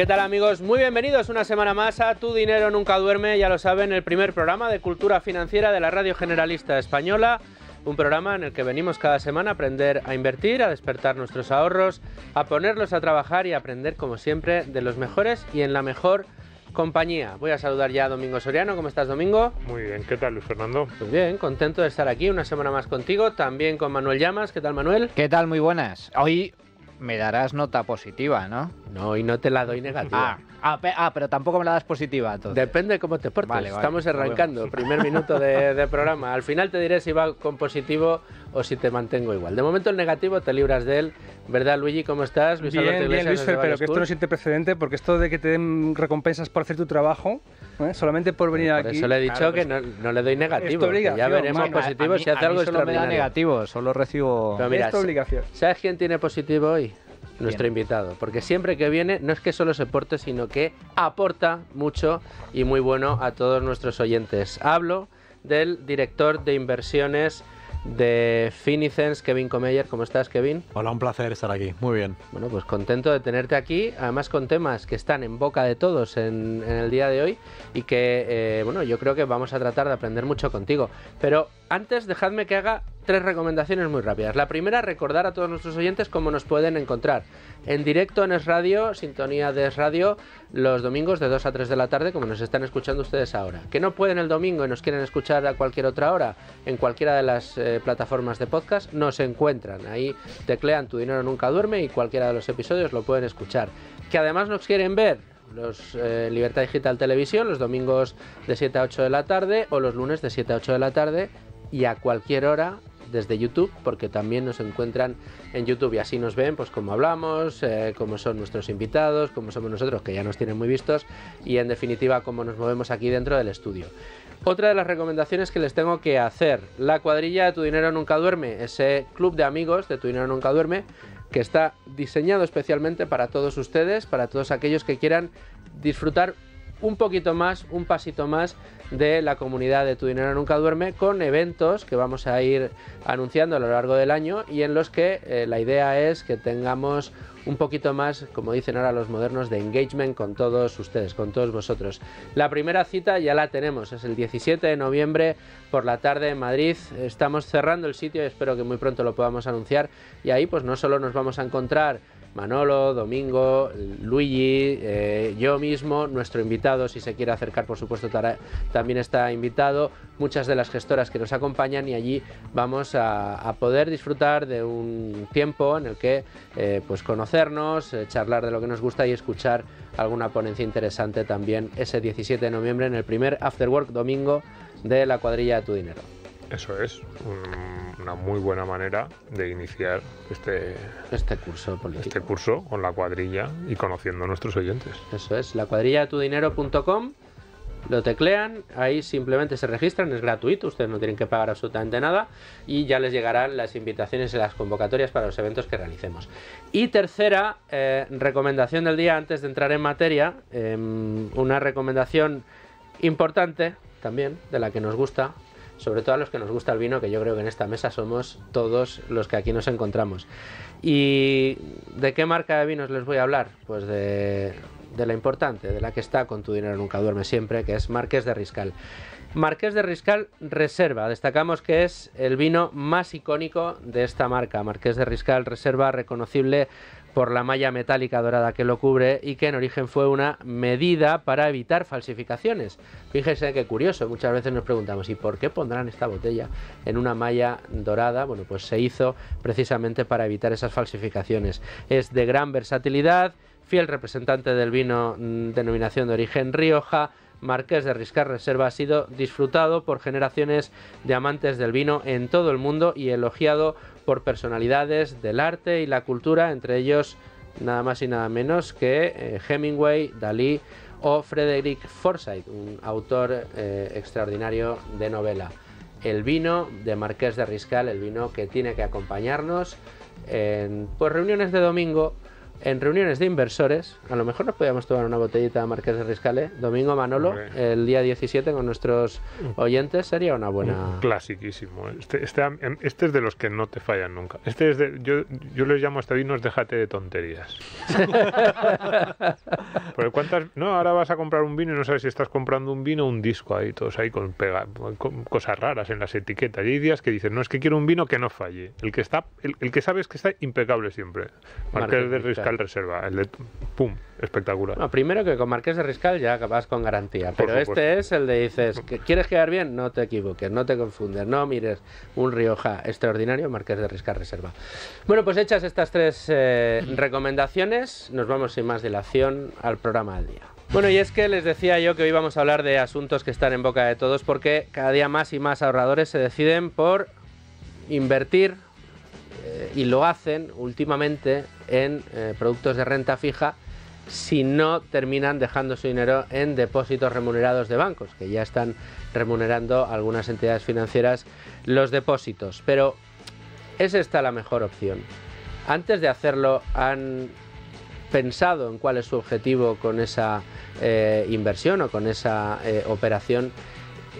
¿Qué tal amigos? Muy bienvenidos una semana más a Tu Dinero Nunca Duerme, ya lo saben, el primer programa de cultura financiera de la Radio Generalista Española, un programa en el que venimos cada semana a aprender a invertir, a despertar nuestros ahorros, a ponerlos a trabajar y a aprender, como siempre, de los mejores y en la mejor compañía. Voy a saludar ya a Domingo Soriano. ¿Cómo estás, Domingo? Muy bien. ¿Qué tal, Luis Fernando? Muy pues bien, contento de estar aquí una semana más contigo. También con Manuel Llamas. ¿Qué tal, Manuel? ¿Qué tal? Muy buenas. Hoy me darás nota positiva, ¿no? No, y no te la doy negativa. Ah, ah, ah pero tampoco me la das positiva. Depende de cómo te portes. Estamos pues arrancando, primer minuto de, de, programa. Al final te diré si va con positivo o si te mantengo igual. De momento el negativo te libras de él ¿Verdad, Luigi? ¿Cómo estás? bien, bien, Luis, pero que esto no siente precedente porque esto de que te den recompensas por hacer tu trabajo, ¿eh? solamente por venir por aquí... Eso le he dicho que pues no, le doy negativo, ya veremos positivo si hace algo solo Me da negativo, solo recibo... esta obligación. ¿Sabes quién tiene positivo hoy? nuestro invitado, porque siempre que viene no es que solo se porte, sino que aporta mucho y muy bueno a todos nuestros oyentes. Hablo del director de inversiones de Finicens, Kevin Comeyer. ¿Cómo estás, Kevin? Hola, un placer estar aquí. Muy bien. Bueno, pues contento de tenerte aquí, además con temas que están en boca de todos en, el día de hoy y que, eh, bueno, yo creo que vamos a tratar de aprender mucho contigo. Pero antes, dejadme que haga tres recomendaciones muy rápidas. La primera, recordar a todos nuestros oyentes cómo nos pueden encontrar. En directo en Es Radio, sintonía de Es Radio, los domingos de 2 a 3 de la tarde, como nos están escuchando ustedes ahora. Que no pueden el domingo y nos quieren escuchar a cualquier otra hora, en cualquiera de las eh, plataformas de podcast, nos encuentran. Ahí teclean Tu Dinero Nunca Duerme y cualquiera de los episodios lo pueden escuchar. Que además nos quieren ver, los eh, Libertad Digital Televisión los domingos de 7 a 8 de la tarde o los lunes de 7 a 8 de la tarde y a cualquier hora desde YouTube, porque también nos encuentran en YouTube y así nos ven, pues como hablamos, eh, cómo son nuestros invitados, cómo somos nosotros, que ya nos tienen muy vistos, y en definitiva cómo nos movemos aquí dentro del estudio. Otra de las recomendaciones que les tengo que hacer, la cuadrilla de Tu Dinero Nunca Duerme, ese club de amigos de Tu Dinero Nunca Duerme, que está diseñado especialmente para todos ustedes, para todos aquellos que quieran disfrutar un poquito más, un pasito más de la comunidad de Tu Dinero Nunca Duerme con eventos que vamos a ir anunciando a lo largo del año y en los que eh, la idea es que tengamos un poquito más, como dicen ahora los modernos, de engagement con todos ustedes, con todos vosotros. La primera cita ya la tenemos, es el 17 de noviembre por la tarde en Madrid. Estamos cerrando el sitio, y espero que muy pronto lo podamos anunciar y ahí pues no solo nos vamos a encontrar Manolo, Domingo, Luigi, eh, yo mismo, nuestro invitado, si se quiere acercar, por supuesto, también está invitado, muchas de las gestoras que nos acompañan y allí vamos a, poder disfrutar de un tiempo en el que eh, pues conocernos, eh, charlar de lo que nos gusta y escuchar alguna ponencia interesante también ese 17 de noviembre en el primer Afterwork Domingo de la cuadrilla de tu dinero. Eso es una muy buena manera de iniciar este, este, curso político. Este curso con la cuadrilla y conociendo a nuestros oyentes. Eso es, la cuadrilla Lo teclean, ahí simplemente se registran, es gratuito, ustedes no tienen que pagar absolutamente nada y ya les llegarán las invitaciones y las convocatorias para los eventos que realicemos. Y tercera eh, recomendación del día, antes de entrar en materia, em, una recomendación importante también, de la que nos gusta, sobre todo a los que nos gusta el vino, que yo creo que en esta mesa somos todos los que aquí nos encontramos. ¿Y de qué marca de vinos les voy a hablar? Pues de, de la importante, de la que está con tu dinero nunca duerme siempre, que es Marqués de Riscal. Marqués de Riscal Reserva. Destacamos que es el vino más icónico de esta marca. Marqués de Riscal Reserva, reconocible por la malla metálica dorada que lo cubre y que en origen fue una medida para evitar falsificaciones. Fíjense qué curioso, muchas veces nos preguntamos, ¿y por qué pondrán esta botella en una malla dorada? Bueno, pues se hizo precisamente para evitar esas falsificaciones. Es de gran versatilidad, fiel representante del vino mm, denominación de origen Rioja, Marqués de Riscar Reserva ha sido disfrutado por generaciones de amantes del vino en todo el mundo y elogiado por personalidades del arte y la cultura, entre ellos nada más y nada menos que eh, Hemingway, Dalí o Frederick Forsyth, un autor eh, extraordinario de novela. El vino de Marqués de Riscal, el vino que tiene que acompañarnos en pues, reuniones de domingo en reuniones de inversores, a lo mejor nos podíamos tomar una botellita de Marqués de Riscale, Domingo Manolo, el día 17 con nuestros oyentes, sería una buena... Un clasiquísimo. ¿eh? Este, este, em, este, es de los que no te fallan nunca. Este es de, yo, les llamo a vinos déjate de tonterías. Porque cuántas... No, ahora vas a comprar un vino y no sabes si estás comprando un vino o un disco ahí, todos ahí con, cosas raras en las etiquetas. Y hay días que dicen, no, es que quiero un vino que no falle. El que, está, el, que sabes es que está impecable siempre. de Riscale Reserva, el de pum, espectacular. primero que con Marqués de Riscal ya acabas con garantía, pero este es el de dices, que ¿quieres quedar bien? No te equivoques, no te confundes, no mires un Rioja extraordinario, Marqués de Riscal Reserva. Bueno, pues hechas estas tres eh, recomendaciones, nos vamos sin más dilación al programa del día. Bueno, y es que les decía yo que hoy vamos a hablar de asuntos que están en boca de todos porque cada día más y más ahorradores se deciden por invertir eh, y lo hacen últimamente en eh, productos de renta fija si no terminan dejando su dinero en depósitos remunerados de bancos, que ya están remunerando algunas entidades financieras los depósitos. Pero es esta la mejor opción. Antes de hacerlo han pensado en cuál es su objetivo con esa eh, inversión o con esa operación.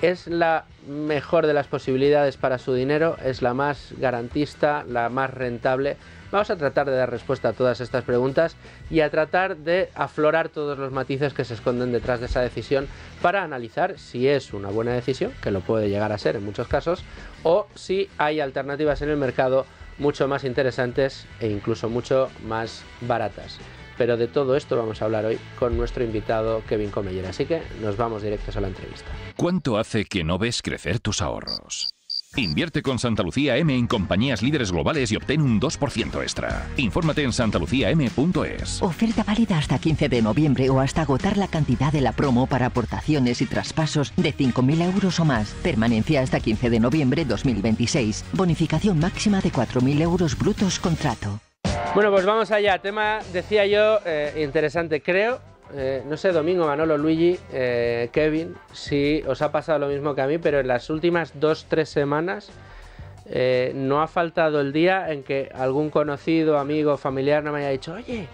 Es la mejor de las posibilidades para su dinero, es la más garantista, la más rentable. Vamos a tratar de dar respuesta a todas estas preguntas y a tratar de aflorar todos los matices que se esconden detrás de esa decisión para analizar si es una buena decisión, que lo puede llegar a ser en muchos casos, o si hay alternativas en el mercado mucho más interesantes e incluso mucho más baratas. Pero de todo esto vamos a hablar hoy con nuestro invitado Kevin Comeyer. Así que nos vamos directos a la entrevista. ¿Cuánto hace que no ves crecer tus ahorros? Invierte con Santa Lucía M en compañías líderes globales y obtén un 2% extra. Infórmate en santaluciam.es. Oferta válida hasta 15 de noviembre o hasta agotar la cantidad de la promo para aportaciones y traspasos de 5.000 euros o más. Permanencia hasta 15 de noviembre 2026. Bonificación máxima de 4.000 euros brutos contrato. Bueno, pues vamos allá. Tema, decía yo, eh, interesante. Creo, eh, no sé, Domingo, Manolo, Luigi, eh, Kevin, si os ha pasado lo mismo que a mí, pero en las últimas dos, tres semanas no ha faltado el día en que algún conocido, amigo, familiar no me haya dicho, oye,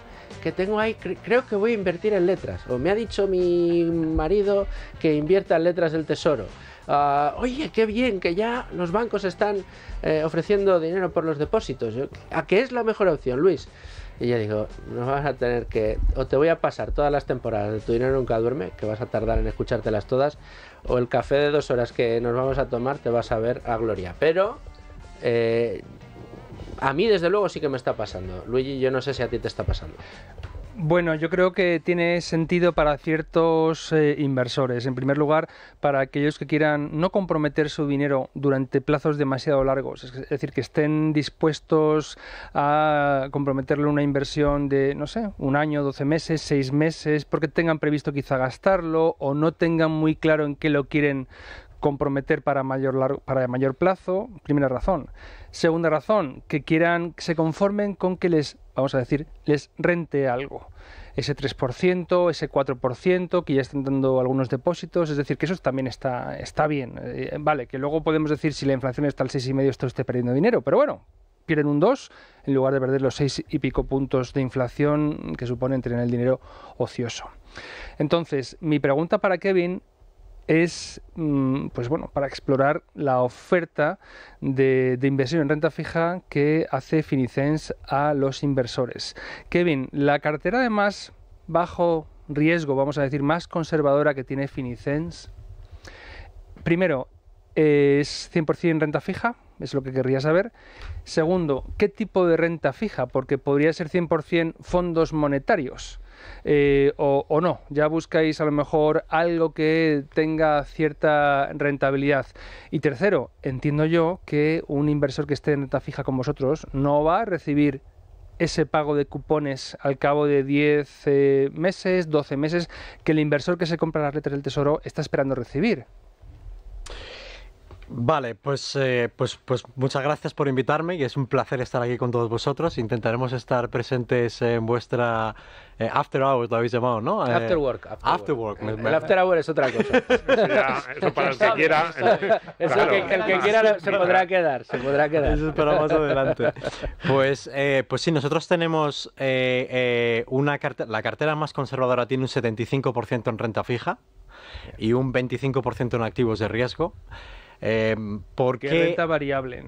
que tengo ahí, creo que voy a invertir en letras. O me ha dicho mi marido que invierta en letras del tesoro. Ah, oye, qué bien que ya los bancos están eh, ofreciendo dinero por los depósitos. ¿A qué es la mejor opción, Luis? Y yo digo, nos vas a tener que, o te voy a pasar todas las temporadas de Tu Dinero Nunca Duerme, que vas a tardar en escuchártelas todas, o el café de dos horas que nos vamos a tomar te vas a ver a gloria. Pero, eh, a mí desde luego sí que me está pasando. Luigi, yo no sé si a ti te está pasando. Bueno, yo creo que tiene sentido para ciertos eh, inversores. En primer lugar, para aquellos que quieran no comprometer su dinero durante plazos demasiado largos, es decir, que estén dispuestos a comprometerle una inversión de, no sé, un año, doce meses, seis meses, porque tengan previsto quizá gastarlo o no tengan muy claro en qué lo quieren comprometer para mayor, para mayor plazo, primera razón. Segunda razón, que quieran, que se conformen con que les vamos a decir, les rente algo. Ese 3%, ese 4%, que ya están dando algunos depósitos, es decir, que eso también está, está bien. Eh, vale, que luego podemos decir si la inflación está al 6,5, esto esté perdiendo dinero, pero bueno, pierden un 2 en lugar de perder los 6 y pico puntos de inflación que suponen tener el dinero ocioso. Entonces, mi pregunta para Kevin es mm, pues bueno, para explorar la oferta de, inversión en renta fija que hace Finicens a los inversores. Kevin, la cartera de más bajo riesgo, vamos a decir, más conservadora que tiene Finicens, primero, ¿es 100% renta fija? Es lo que querría saber. Segundo, ¿qué tipo de renta fija? Porque podría ser 100% fondos monetarios eh, o, no. Ya buscáis a lo mejor algo que tenga cierta rentabilidad. Y tercero, entiendo yo que un inversor que esté en renta fija con vosotros no va a recibir ese pago de cupones al cabo de 10 eh, meses, 12 meses, que el inversor que se compra las letras del tesoro está esperando recibir. Vale, pues, eh, pues, pues muchas gracias por invitarme y es un placer estar aquí con todos vosotros. Intentaremos estar presentes en vuestra eh, After Hours, lo habéis llamado, ¿no? Eh, after Work. After, work. El, After Hour es otra cosa. eso, para el que quiera. El, que, ah, quiera se podrá quedar, se podrá quedar. Eso es más adelante. Pues, pues sí, nosotros tenemos una la cartera más conservadora tiene un 75% en renta fija y un 25% en activos de riesgo. Em, porque ¿Qué renta variable?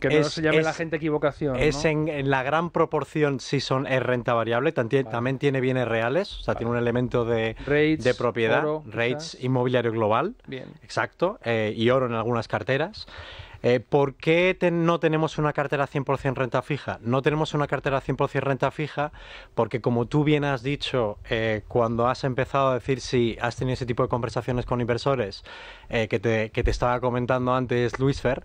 Que no se llame la gente equivocación. Es en, la gran proporción si son es renta variable, también, tiene bienes reales, o sea, tiene un elemento de, de propiedad, rates inmobiliario global, Bien. exacto, eh, y oro en algunas carteras. Eh, ¿Por qué no tenemos una cartera 100% renta fija? No tenemos una cartera 100% renta fija porque, como tú bien has dicho, eh, cuando has empezado a decir si has tenido ese tipo de conversaciones con inversores eh, que, te, estaba comentando antes Luis Fer,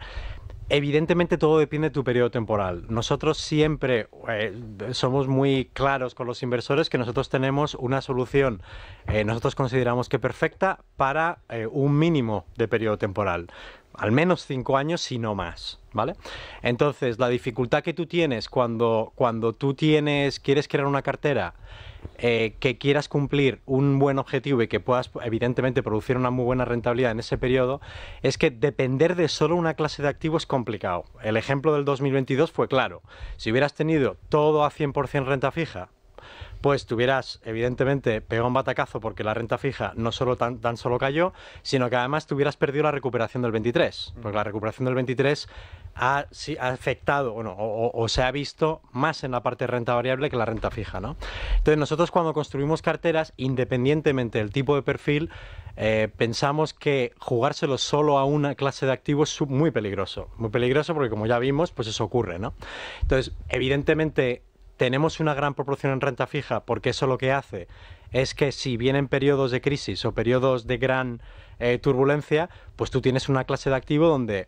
Evidentemente todo depende de tu periodo temporal. Nosotros siempre somos muy claros con los inversores que nosotros tenemos una solución, nosotros consideramos que perfecta para un mínimo de periodo temporal al menos cinco años, si no más. ¿Vale? Entonces, la dificultad que tú tienes cuando, cuando tú tienes, quieres crear una cartera eh, que quieras cumplir un buen objetivo y que puedas, evidentemente, producir una muy buena rentabilidad en ese periodo, es que depender de solo una clase de activo es complicado. El ejemplo del 2022 fue claro. Si hubieras tenido todo a 100% renta fija, pues tuvieras, evidentemente, pegado un batacazo porque la renta fija no solo tan, solo cayó, sino que además tuvieras perdido la recuperación del 23, mm. porque la recuperación del 23 ha, afectado o, se ha visto más en la parte de renta variable que la renta fija. ¿no? Entonces nosotros cuando construimos carteras, independientemente del tipo de perfil, eh, pensamos que jugárselo solo a una clase de activos es muy peligroso. Muy peligroso porque como ya vimos, pues eso ocurre. ¿no? Entonces, evidentemente tenemos una gran proporción en renta fija porque eso lo que hace es que si vienen periodos de crisis o periodos de gran eh, turbulencia, pues tú tienes una clase de activo donde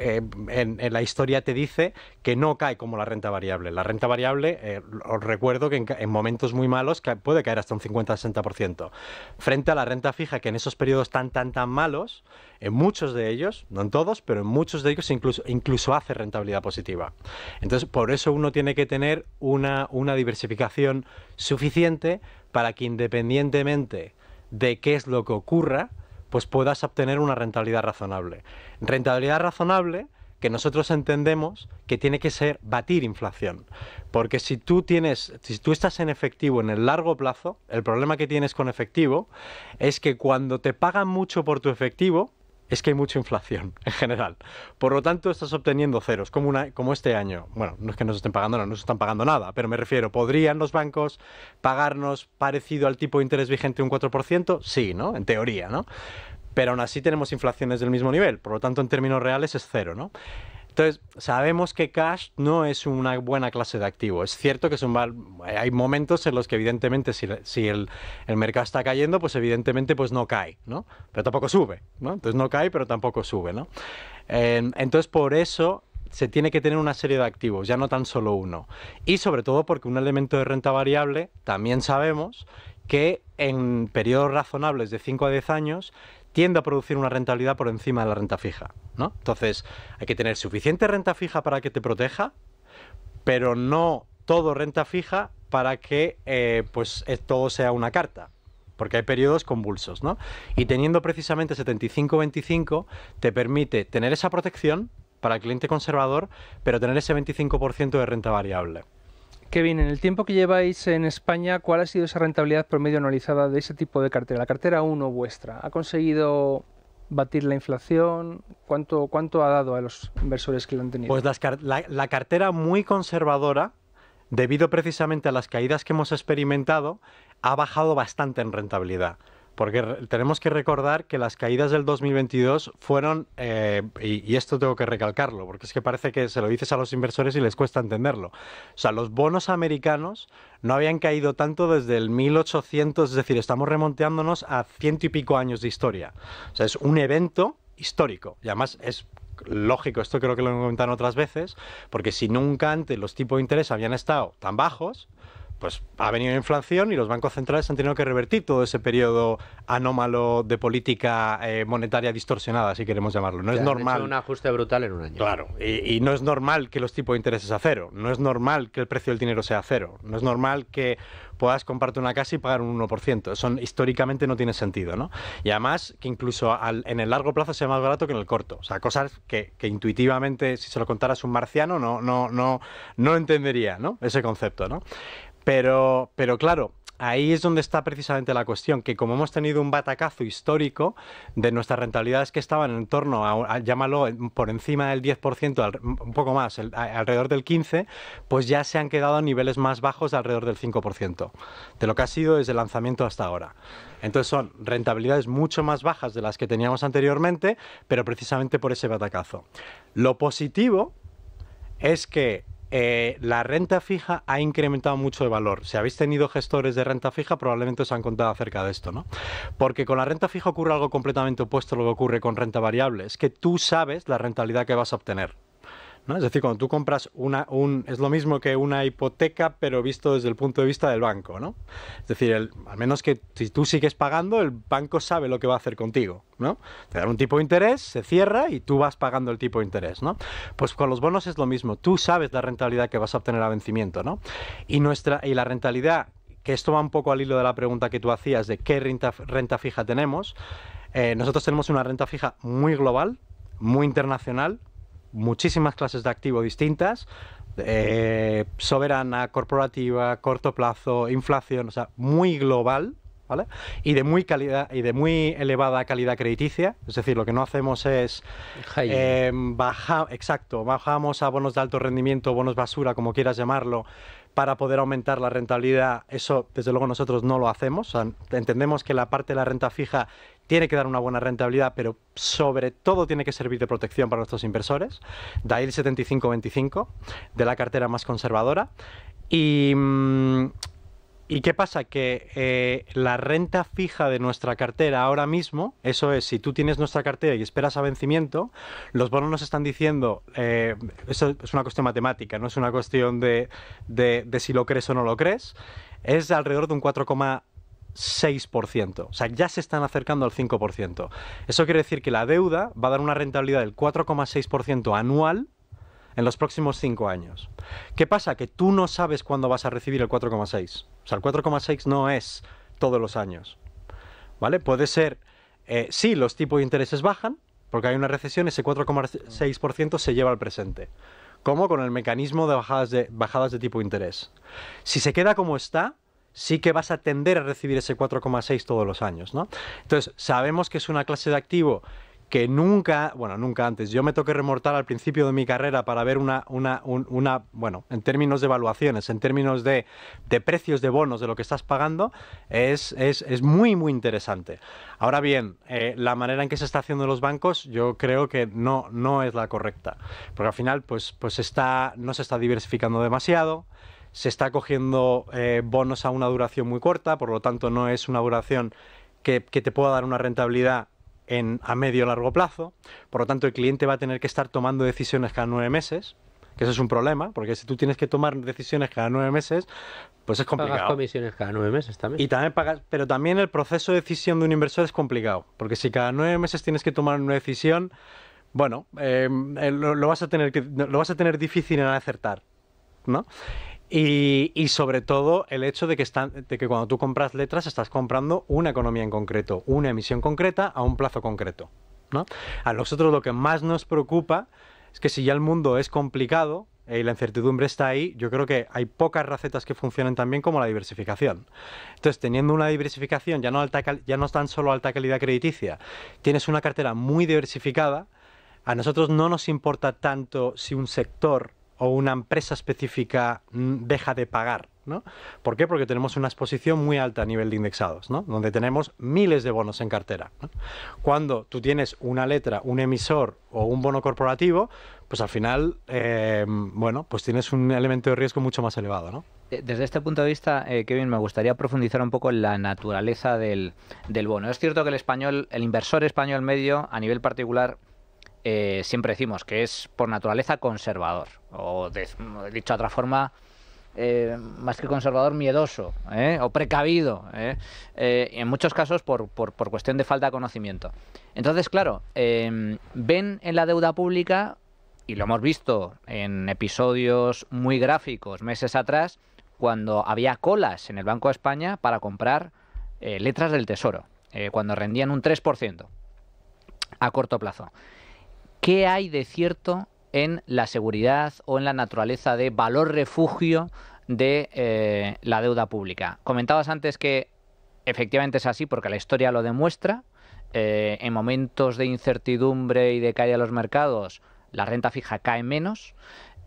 eh, en, la historia te dice que no cae como la renta variable. La renta variable, eh, os recuerdo que en, momentos muy malos puede caer hasta un 50-60%. Frente a la renta fija, que en esos periodos tan, tan, tan malos, en muchos de ellos, no en todos, pero en muchos de ellos incluso, incluso hace rentabilidad positiva. Entonces, por eso uno tiene que tener una diversificación suficiente para que independientemente de qué es lo que ocurra, pues puedas obtener una rentabilidad razonable. Rentabilidad razonable que nosotros entendemos que tiene que ser batir inflación. Porque si tú tienes, si tú estás en efectivo en el largo plazo, el problema que tienes con efectivo es que cuando te pagan mucho por tu efectivo, es que hay mucha inflación en general. Por lo tanto, estás obteniendo ceros, como, una, como este año. Bueno, no es que nos estén pagando, no nos están pagando nada, pero me refiero, ¿podrían los bancos pagarnos parecido al tipo de interés vigente un 4%? Sí, ¿no? En teoría, ¿no? Pero aún así tenemos inflaciones del mismo nivel, por lo tanto, en términos reales es cero, ¿no? Entonces, sabemos que cash no es una buena clase de activo. Es cierto que hay momentos en los que evidentemente si, el, mercado está cayendo, pues evidentemente pues no cae, ¿no? Pero tampoco sube, ¿no? Entonces no cae, pero tampoco sube, ¿no? Em, entonces, por eso se tiene que tener una serie de activos, ya no tan solo uno. Y sobre todo porque un elemento de renta variable, también sabemos que en periodos razonables de 5 a 10 años tiende a producir una rentabilidad por encima de la renta fija, ¿no? Entonces, hay que tener suficiente renta fija para que te proteja, pero no todo renta fija para que eh, pues eh, todo sea una carta, porque hay periodos convulsos, ¿no? Y teniendo precisamente 75-25 te permite tener esa protección para el cliente conservador, pero tener ese 25% de renta variable. Kevin, en el tiempo que lleváis en España, ¿cuál ha sido esa rentabilidad promedio anualizada de ese tipo de cartera? La cartera 1 vuestra, ¿ha conseguido batir la inflación? ¿Cuánto, ha dado a los inversores que lo han tenido? Pues la cartera muy conservadora, debido precisamente a las caídas que hemos experimentado, ha bajado bastante en rentabilidad porque tenemos que recordar que las caídas del 2022 fueron, eh, y, esto tengo que recalcarlo, porque es que parece que se lo dices a los inversores y les cuesta entenderlo. O sea, los bonos americanos no habían caído tanto desde el 1800, es decir, estamos remonteándonos a ciento y pico años de historia. O sea, es un evento histórico, y además es lógico, esto creo que lo he comentado otras veces, porque si nunca antes los tipos de interés habían estado tan bajos, pues ha venido inflación y los bancos centrales han tenido que revertir todo ese periodo anómalo de política eh, monetaria distorsionada, si queremos llamarlo. No es normal. un ajuste brutal en un año. Claro, y, no es normal que los tipos de interés sean cero, no es normal que el precio del dinero sea cero, no es normal que puedas comprarte una casa y pagar un 1%. son históricamente no tiene sentido, ¿no? Y además que incluso en el largo plazo sea más barato que en el corto. O sea, cosas que, intuitivamente, si se lo contaras a un marciano, no, no, no, no entendería, ¿no? Ese concepto, ¿no? Pero, claro, ahí es donde está precisamente la cuestión, que como hemos tenido un batacazo histórico de nuestras rentabilidades que estaban en torno a, llámalo, por encima del 10%, un poco más, alrededor del 15%, pues ya se han quedado a niveles más bajos alrededor del 5%, de lo que ha sido desde el lanzamiento hasta ahora. Entonces son rentabilidades mucho más bajas de las que teníamos anteriormente, pero precisamente por ese batacazo. Lo positivo es que eh, la renta fija ha incrementado mucho de valor. Si habéis tenido gestores de renta fija, probablemente os han contado acerca de esto, ¿no? Porque con la renta fija ocurre algo completamente opuesto a lo que ocurre con renta variable. Es que tú sabes la rentabilidad que vas a obtener. Es decir, cuando tú compras una, un, es lo mismo que una hipoteca, pero visto desde el punto de vista del banco, ¿no? Es decir, al menos que si tú sigues pagando, el banco sabe lo que va a hacer contigo, ¿no? Te dan un tipo de interés, se cierra y tú vas pagando el tipo de interés, ¿no? Pues con los bonos es lo mismo, tú sabes la rentabilidad que vas a obtener a vencimiento, ¿no? Y, nuestra, y la rentabilidad, que esto va un poco al hilo de la pregunta que tú hacías de qué renta, fija tenemos, eh, nosotros tenemos una renta fija muy global, muy internacional, muchísimas clases de activo distintas, eh, soberana, corporativa, corto plazo, inflación, o sea, muy global, ¿Vale? Y de muy calidad y de muy elevada calidad crediticia, es decir, lo que no hacemos es eh, bajar, exacto, bajamos a bonos de alto rendimiento, bonos basura, como quieras llamarlo, para poder aumentar la rentabilidad. Eso, desde luego, nosotros no lo hacemos. entendemos que la parte de la renta fija tiene que dar una buena rentabilidad, pero sobre todo tiene que servir de protección para nuestros inversores. De ahí el 75-25 de la cartera más conservadora. Y. Mm, qué pasa? Que eh, la renta fija de nuestra cartera ahora mismo, eso es, si tú tienes nuestra cartera y esperas a vencimiento, los bonos nos están diciendo, eh, eso es una cuestión matemática, no es una cuestión de, de si lo crees o no lo crees, es alrededor de un 4,5%. 6%. O sea, ya se están acercando al 5%. Eso quiere decir que la deuda va a dar una rentabilidad del 4,6% anual en los próximos 5 años. ¿Qué pasa? Que tú no sabes cuándo vas a recibir el 4,6. O sea, el 4,6 no es todos los años. ¿Vale? Puede ser, si eh, sí, los tipos de intereses bajan, porque hay una recesión, ese 4,6% se lleva al presente. ¿Cómo? Con el mecanismo de bajadas de, bajadas de tipo de interés. Si se queda como está, sí que vas a tender a recibir ese 4,6 todos los años. ¿no? Entonces, sabemos que es una clase de activo que nunca, bueno, nunca antes, yo me toqué remortar al principio de mi carrera para ver una, una, una bueno, en términos de evaluaciones, en términos de, precios de bonos, de lo que estás pagando, es, es, muy, muy interesante. Ahora bien, eh, la manera en que se está haciendo los bancos yo creo que no, no es la correcta, porque al final pues, pues está, no se está diversificando demasiado, se está cogiendo eh, bonos a una duración muy corta, por lo tanto no es una duración que, te pueda dar una rentabilidad en, a medio o largo plazo, por lo tanto el cliente va a tener que estar tomando decisiones cada nueve meses, que eso es un problema, porque si tú tienes que tomar decisiones cada nueve meses, pues es complicado. Pagas comisiones cada nueve meses también. Y también pagas, pero también el proceso de decisión de un inversor es complicado, porque si cada nueve meses tienes que tomar una decisión, bueno, eh, eh, lo, vas a tener lo vas a tener difícil en acertar, ¿no? Y, sobre todo el hecho de que, que cuando tú compras letras estás comprando una economía en concreto, una emisión concreta a un plazo concreto. ¿no? A nosotros lo que más nos preocupa es que si ya el mundo es complicado y la incertidumbre está ahí, yo creo que hay pocas recetas que funcionen tan bien como la diversificación. Entonces, teniendo una diversificación ya no, ya no es tan solo alta calidad crediticia, tienes una cartera muy diversificada, a nosotros no nos importa tanto si un sector o una empresa específica mm, deja de pagar. ¿no? ¿Por qué? Porque tenemos una exposición muy alta a nivel de indexados, ¿no? donde tenemos miles de bonos en cartera. Cuando tú tienes una letra, un emisor o un bono corporativo, pues al final, em, bueno, pues tienes un elemento de riesgo mucho más elevado. ¿no? Desde este punto de vista, eh, Kevin, me gustaría profundizar un poco en la naturaleza del, del bono. Es cierto que el español, el inversor español medio, a nivel particular, eh, siempre decimos que es por naturaleza conservador, o dicho de otra forma, eh, más que conservador, miedoso eh, o precavido, en muchos casos por, por, cuestión de falta de conocimiento. Entonces, claro, em, ven en la deuda pública, y lo hemos visto en episodios muy gráficos meses atrás, cuando había colas en el Banco de España para comprar letras del Tesoro, cuando rendían un 3% a corto plazo. ¿Qué hay de cierto en la seguridad o en la naturaleza de valor refugio de eh, la deuda pública? Comentabas antes que efectivamente es así porque la historia lo demuestra. Eh, en momentos de incertidumbre y de caída de los mercados, la renta fija cae menos.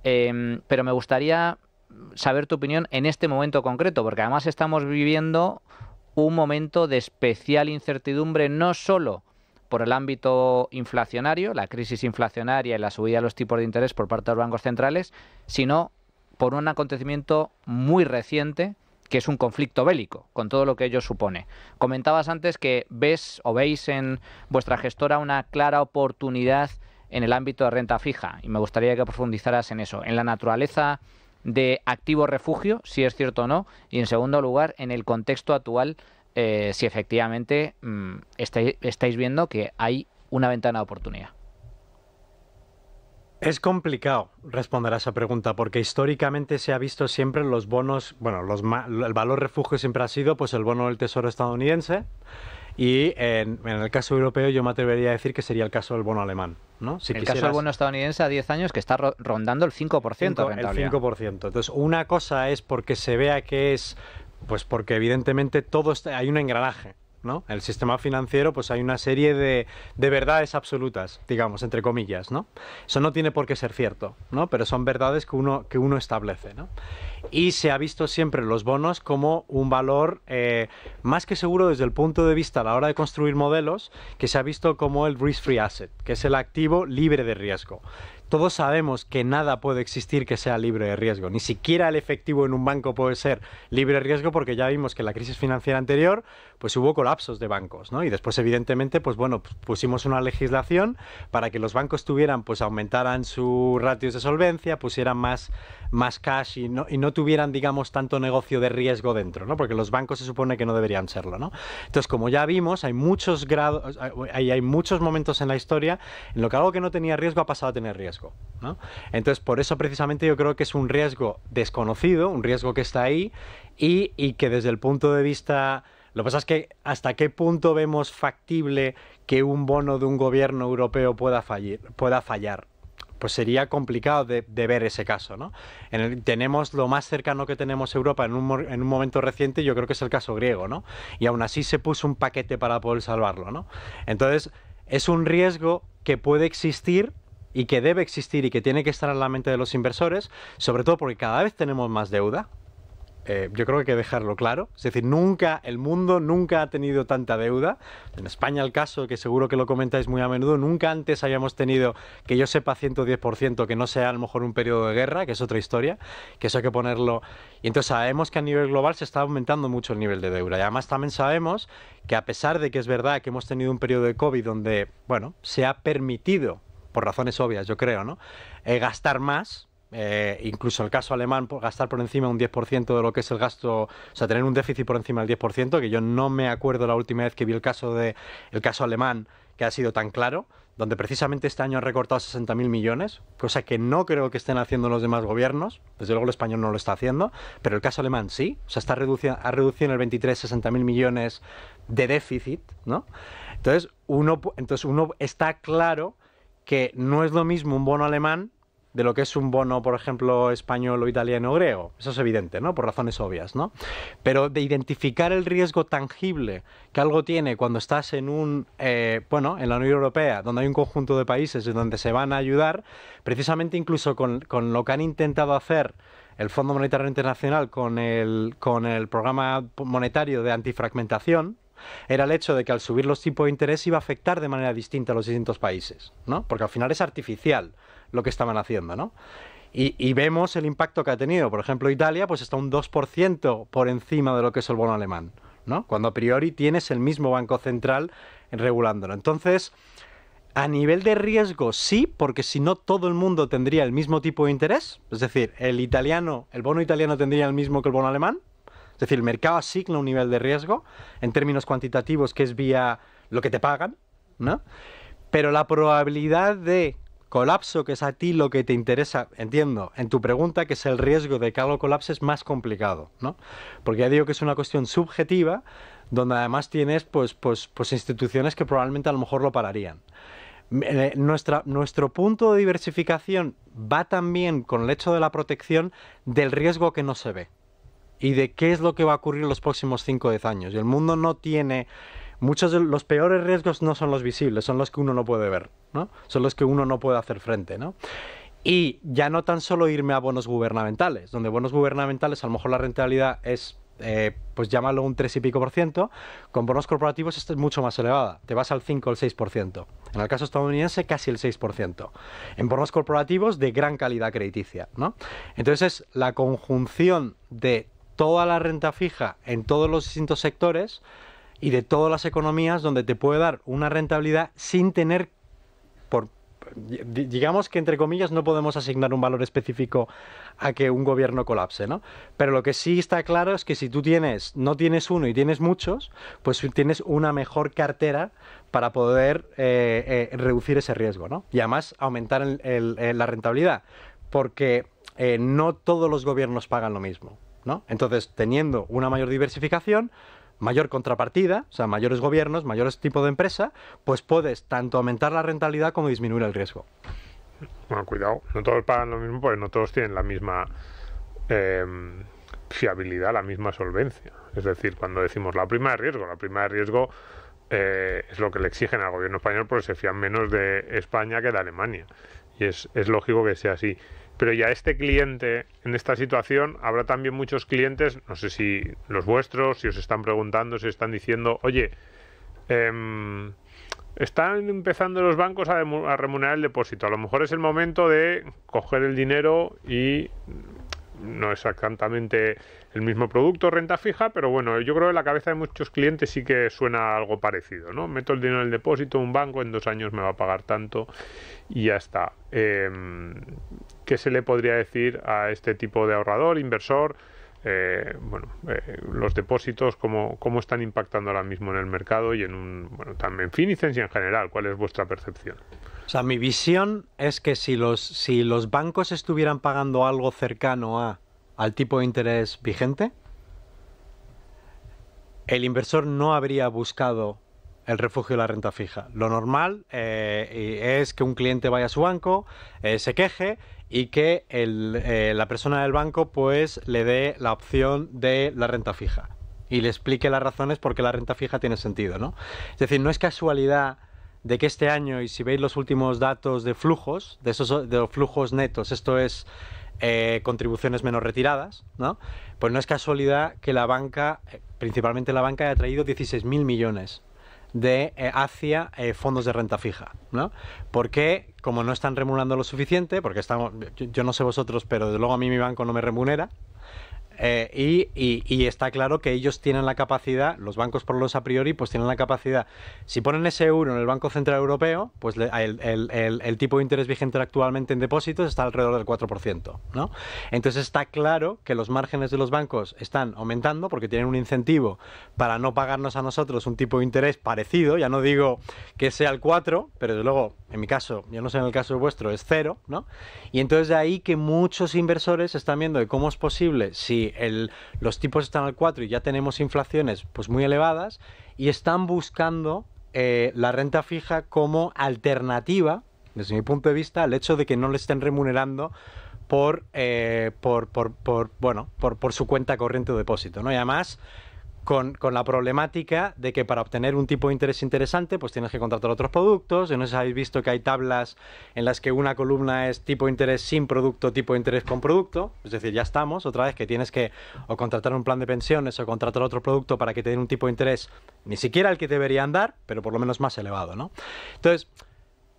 Em, pero me gustaría saber tu opinión en este momento concreto, porque además estamos viviendo un momento de especial incertidumbre, no solo por el ámbito inflacionario, la crisis inflacionaria y la subida de los tipos de interés por parte de los bancos centrales, sino por un acontecimiento muy reciente que es un conflicto bélico, con todo lo que ello supone. Comentabas antes que ves o veis en vuestra gestora una clara oportunidad en el ámbito de renta fija y me gustaría que profundizaras en eso, en la naturaleza de activo refugio, si es cierto o no, y en segundo lugar, en el contexto actual eh, si efectivamente mm, estáis, viendo que hay una ventana de oportunidad. Es complicado responder a esa pregunta porque históricamente se ha visto siempre los bonos, bueno, el valor refugio siempre ha sido pues el bono del Tesoro estadounidense y en, el caso europeo yo me atrevería a decir que sería el caso del bono alemán, ¿no? Si el caso del bono estadounidense a 10 años que está rondando el 5% El 5%. Entonces, una cosa es porque se vea que es pues porque evidentemente todo hay un engranaje. ¿no? El sistema financiero, pues hay una serie de, de, verdades absolutas, digamos, entre comillas, ¿no? Eso no tiene por qué ser cierto, ¿no? Pero son verdades que uno, que uno establece, ¿no? Y se ha visto siempre los bonos como un valor eh, más que seguro desde el punto de vista a la hora de construir modelos, que se ha visto como el risk-free asset, que es el activo libre de riesgo todos sabemos que nada puede existir que sea libre de riesgo. Ni siquiera el efectivo en un banco puede ser libre de riesgo porque ya vimos que en la crisis financiera anterior pues hubo colapsos de bancos, Y después evidentemente pues bueno, pusimos una legislación para que los bancos tuvieran pues aumentaran sus ratios de solvencia, pusieran más más cash y no, tuvieran digamos tanto negocio de riesgo dentro, ¿no? Porque los bancos se supone que no deberían serlo, ¿no? Entonces, como ya vimos, hay muchos grados hay muchos momentos en la historia en lo que algo que no tenía riesgo ha pasado a tener riesgo. Entonces, por eso precisamente yo creo que es un riesgo desconocido, un riesgo que está ahí y, que desde el punto de vista... Lo que pasa es que hasta qué punto vemos factible que un bono de un gobierno europeo pueda, fallir, pueda fallar. Pues sería complicado de, ver ese caso, tenemos lo más cercano que tenemos Europa en un, momento reciente, yo creo que es el caso griego, ¿no? Y aún así se puso un paquete para poder salvarlo, Entonces, es un riesgo que puede existir y que debe existir y que tiene que estar en la mente de los inversores, sobre todo porque cada vez tenemos más deuda. Eh, yo creo que hay que dejarlo claro. Es decir, nunca, el mundo nunca ha tenido tanta deuda. En España el caso, que seguro que lo comentáis muy a menudo, nunca antes habíamos tenido, que yo sepa, 110%, que no sea a lo mejor un periodo de guerra, que es otra historia, que eso hay que ponerlo... Y entonces sabemos que a nivel global se está aumentando mucho el nivel de deuda. Y además también sabemos que a pesar de que es verdad que hemos tenido un periodo de COVID donde, bueno, se ha permitido por razones obvias, yo creo, ¿no? Eh, gastar más, eh, incluso el caso alemán, gastar por encima un 10% de lo que es el gasto, o sea, tener un déficit por encima del 10%, que yo no me acuerdo la última vez que vi el caso, de, el caso alemán que ha sido tan claro, donde precisamente este año han recortado 60.000 millones, cosa que no creo que estén haciendo los demás gobiernos, desde luego el español no lo está haciendo, pero el caso alemán sí, o sea, está reduciendo ha reducido en el 23 60.000 millones de déficit, ¿no? Entonces uno, entonces uno está claro que no es lo mismo un bono alemán de lo que es un bono, por ejemplo, español o italiano o griego. Eso es evidente, ¿no? Por razones obvias, ¿no? Pero de identificar el riesgo tangible que algo tiene cuando estás en un, eh, bueno, en la Unión Europea, donde hay un conjunto de países donde se van a ayudar, precisamente incluso con, lo que han intentado hacer el Fondo Monetario Internacional con con el programa monetario de antifragmentación, era el hecho de que al subir los tipos de interés iba a afectar de manera distinta a los distintos países, ¿no? Porque al final es artificial lo que estaban haciendo, Y, vemos el impacto que ha tenido. Por ejemplo, Italia pues está un 2% por encima de lo que es el bono alemán, ¿no? Cuando a priori tienes el mismo Banco Central regulándolo. Entonces, a nivel de riesgo sí, porque si no todo el mundo tendría el mismo tipo de interés, es decir, el italiano, el bono italiano tendría el mismo que el bono alemán, es decir, el mercado asigna un nivel de riesgo en términos cuantitativos que es vía lo que te pagan, ¿no? Pero la probabilidad de colapso, que es a ti lo que te interesa, entiendo, en tu pregunta, que es el riesgo de que algo colapse, es más complicado, ¿no? Porque ya digo que es una cuestión subjetiva, donde además tienes pues, pues, pues instituciones que probablemente a lo mejor lo pararían. Eh, nuestro punto de diversificación va también con el hecho de la protección del riesgo que no se ve y de qué es lo que va a ocurrir en los próximos 5 o 10 años. Y el mundo no tiene... Muchos los peores riesgos no son los visibles, son los que uno no puede ver, ¿no? Son los que uno no puede hacer frente, ¿no? Y ya no tan solo irme a bonos gubernamentales, donde bonos gubernamentales a lo mejor la rentabilidad es eh, pues llámalo un 3 y pico por ciento, con bonos corporativos esto es mucho más elevada, te vas al 5 o el 6 por ciento. En el caso estadounidense, casi el 6 por ciento. En bonos corporativos de gran calidad crediticia, ¿no? Entonces, la conjunción de toda la renta fija en todos los distintos sectores y de todas las economías donde te puede dar una rentabilidad sin tener por digamos que entre comillas no podemos asignar un valor específico a que un gobierno colapse, ¿no? Pero lo que sí está claro es que si tú tienes no tienes uno y tienes muchos, pues tienes una mejor cartera para poder eh, eh, reducir ese riesgo, ¿no? Y además aumentar eh, la rentabilidad, porque no todos los gobiernos pagan lo mismo. Entonces, teniendo una mayor diversificación, mayor contrapartida, o sea, mayores gobiernos, mayores tipo de empresa, pues puedes tanto aumentar la rentabilidad como disminuir el riesgo. Bueno, cuidado, no todos pagan lo mismo porque no todos tienen la misma eh, fiabilidad, la misma solvencia. Es decir, cuando decimos la prima de riesgo, la prima de riesgo eh, es lo que le exigen al gobierno español porque se fían menos de España que de Alemania. Y es lógico que sea así. Pero ya este cliente en esta situación, habrá también muchos clientes, no sé si los vuestros, si os están preguntando, si están diciendo, oye, em, están empezando los bancos a, a, remunerar el depósito. A lo mejor es el momento de coger el dinero y no exactamente el mismo producto, renta fija, pero bueno, yo creo que en la cabeza de muchos clientes sí que suena algo parecido, ¿no? Meto el dinero en el depósito, un banco en dos años me va a pagar tanto y ya está. Em, ¿Qué se le podría decir a este tipo de ahorrador, inversor? Eh, bueno, eh, los depósitos, cómo, cómo están impactando ahora mismo en el mercado y en un, bueno, también Finicens y en general, ¿cuál es vuestra percepción? O sea, mi visión es que si los, si los bancos estuvieran pagando algo cercano a, al tipo de interés vigente, el inversor no habría buscado el refugio de la renta fija. Lo normal eh, es que un cliente vaya a su banco, eh, se queje y que eh, la persona del banco pues le dé la opción de la renta fija y le explique las razones por qué la renta fija tiene sentido. Es decir, no es casualidad de que este año, y si veis los últimos datos de flujos, de, esos, los flujos netos, esto es contribuciones menos retiradas, ¿no? pues no es casualidad que la banca, principalmente la banca, haya traído 16.000 millones de, eh, hacia eh, fondos de renta fija, ¿no? Porque como no están remunerando lo suficiente, porque estamos, yo, yo no sé vosotros, pero desde luego a mí mi banco no me remunera, eh, y, está claro que ellos tienen la capacidad, los bancos por los a priori, pues tienen la capacidad. Si ponen ese euro en el Banco Central Europeo, pues el, tipo de interés vigente actualmente en depósitos está alrededor del 4%. ¿no? Entonces está claro que los márgenes de los bancos están aumentando porque tienen un incentivo para no pagarnos a nosotros un tipo de interés parecido. Ya no digo que sea el 4, pero desde luego, en mi caso, yo no sé en el caso vuestro, es cero. ¿no? Y entonces de ahí que muchos inversores están viendo cómo es posible si los tipos están al 4 y ya tenemos inflaciones pues muy elevadas y están buscando eh, la renta fija como alternativa, desde mi punto de vista, al hecho de que no le estén remunerando por, eh, por, bueno, por, su cuenta corriente o depósito. ¿no? Y además con, la problemática de que para obtener un tipo de interés interesante, pues tienes que contratar otros productos. Y no sé si habéis visto que hay tablas en las que una columna es tipo de interés sin producto, tipo de interés con producto. Es decir, ya estamos, otra vez que tienes que o contratar un plan de pensiones o contratar otro producto para que te den un tipo de interés, ni siquiera el que deberían dar, pero por lo menos más elevado, ¿no? Entonces,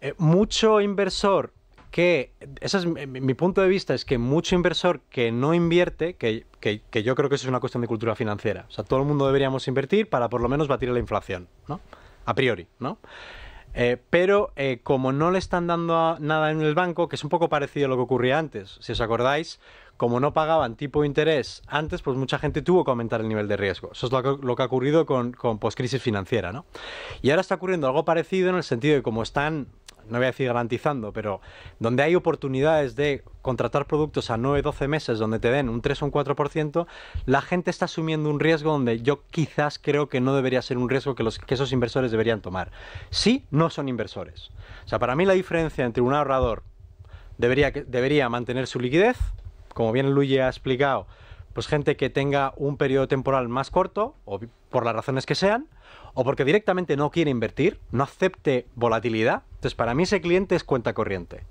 eh, mucho inversor que, ese es mi, punto de vista, es que mucho inversor que no invierte, que, yo creo que eso es una cuestión de cultura financiera, o sea, todo el mundo deberíamos invertir para por lo menos batir la inflación, ¿no? A priori, ¿no? Eh, pero eh, como no le están dando nada en el banco, que es un poco parecido a lo que ocurría antes, si os acordáis, como no pagaban tipo de interés antes, pues mucha gente tuvo que aumentar el nivel de riesgo. Eso es lo que, ha ocurrido con, con poscrisis financiera, ¿no? Y ahora está ocurriendo algo parecido en el sentido de como están no voy a decir garantizando, pero donde hay oportunidades de contratar productos a 9, 12 meses donde te den un 3 o un 4%, la gente está asumiendo un riesgo donde yo quizás creo que no debería ser un riesgo que, los, esos inversores deberían tomar. Sí, no son inversores. O sea, para mí la diferencia entre un ahorrador debería, debería mantener su liquidez, como bien ya ha explicado, pues gente que tenga un periodo temporal más corto, o por las razones que sean, o porque directamente no quiere invertir, no acepte volatilidad. Entonces, para mí ese cliente es cuenta corriente.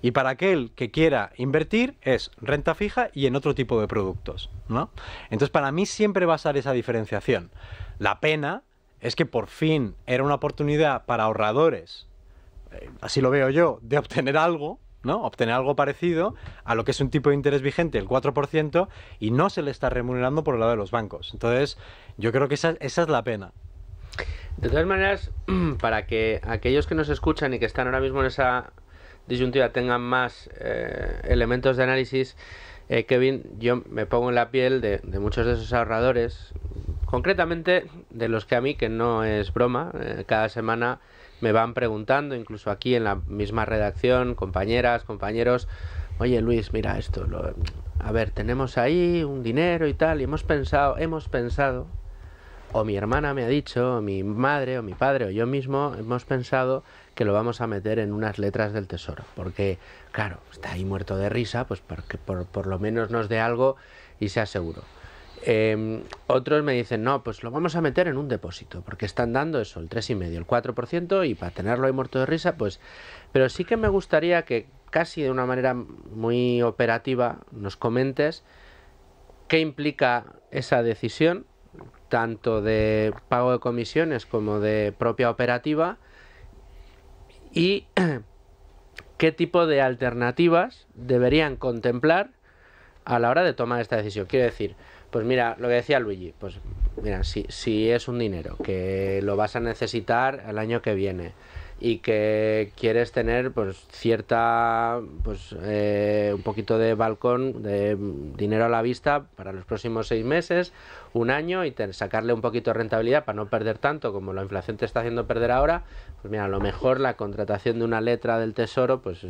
Y para aquel que quiera invertir es renta fija y en otro tipo de productos, ¿no? Entonces, para mí siempre va a ser esa diferenciación. La pena es que por fin era una oportunidad para ahorradores, eh, así lo veo yo, de obtener algo, ¿no? Obtener algo parecido a lo que es un tipo de interés vigente, el 4%, y no se le está remunerando por el lado de los bancos. Entonces, yo creo que esa, esa es la pena. De todas maneras, para que aquellos que nos escuchan y que están ahora mismo en esa disyuntiva tengan más eh, elementos de análisis, eh, Kevin, yo me pongo en la piel de, muchos de esos ahorradores, concretamente de los que a mí, que no es broma, eh, cada semana me van preguntando, incluso aquí en la misma redacción, compañeras, compañeros, oye Luis, mira esto, a ver, tenemos ahí un dinero y tal, y hemos pensado, hemos pensado, o mi hermana me ha dicho, o mi madre, o mi padre, o yo mismo, hemos pensado que lo vamos a meter en unas letras del tesoro. Porque, claro, está ahí muerto de risa, pues porque por, lo menos nos dé algo y sea seguro. Em, otros me dicen, no, pues lo vamos a meter en un depósito, porque están dando eso, el 3,5, el 4%, y para tenerlo ahí muerto de risa, pues... Pero sí que me gustaría que casi de una manera muy operativa nos comentes qué implica esa decisión tanto de pago de comisiones como de propia operativa y qué tipo de alternativas deberían contemplar a la hora de tomar esta decisión. Quiero decir, pues mira, lo que decía Luigi, pues mira, si, si es un dinero que lo vas a necesitar el año que viene, y que quieres tener pues cierta pues eh, un poquito de balcón de dinero a la vista para los próximos seis meses un año y sacarle un poquito de rentabilidad para no perder tanto como la inflación te está haciendo perder ahora pues mira a lo mejor la contratación de una letra del tesoro pues mm,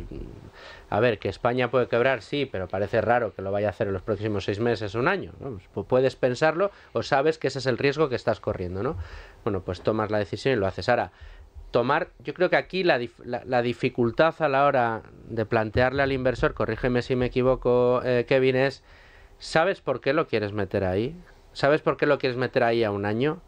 a ver que España puede quebrar sí pero parece raro que lo vaya a hacer en los próximos seis meses un año pues, pues puedes pensarlo o sabes que ese es el riesgo que estás corriendo no bueno pues tomas la decisión y lo haces ahora tomar, yo creo que aquí la, la, dificultad a la hora de plantearle al inversor, corrígeme si me equivoco, eh, Kevin, es, ¿sabes por qué lo quieres meter ahí? ¿Sabes por qué lo quieres meter ahí a un año?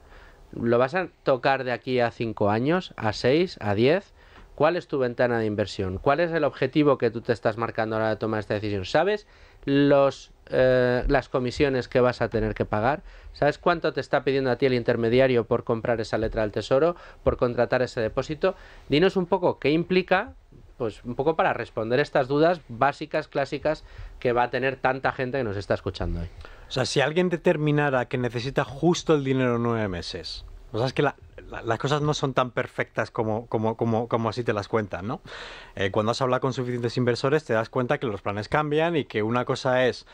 ¿Lo vas a tocar de aquí a cinco años, a seis, a diez? ¿Cuál es tu ventana de inversión? ¿Cuál es el objetivo que tú te estás marcando a la hora de tomar esta decisión? ¿Sabes los eh, las comisiones que vas a tener que pagar? ¿Sabes cuánto te está pidiendo a ti el intermediario por comprar esa letra del tesoro, por contratar ese depósito? Dinos un poco qué implica, pues un poco para responder estas dudas básicas, clásicas, que va a tener tanta gente que nos está escuchando hoy. O sea, si alguien determinara que necesita justo el dinero nueve meses, o sea, es que las cosas no son tan perfectas como, como, como, así te las cuentan, ¿no? Eh, cuando has hablado con suficientes inversores te das cuenta que los planes cambian y que una cosa es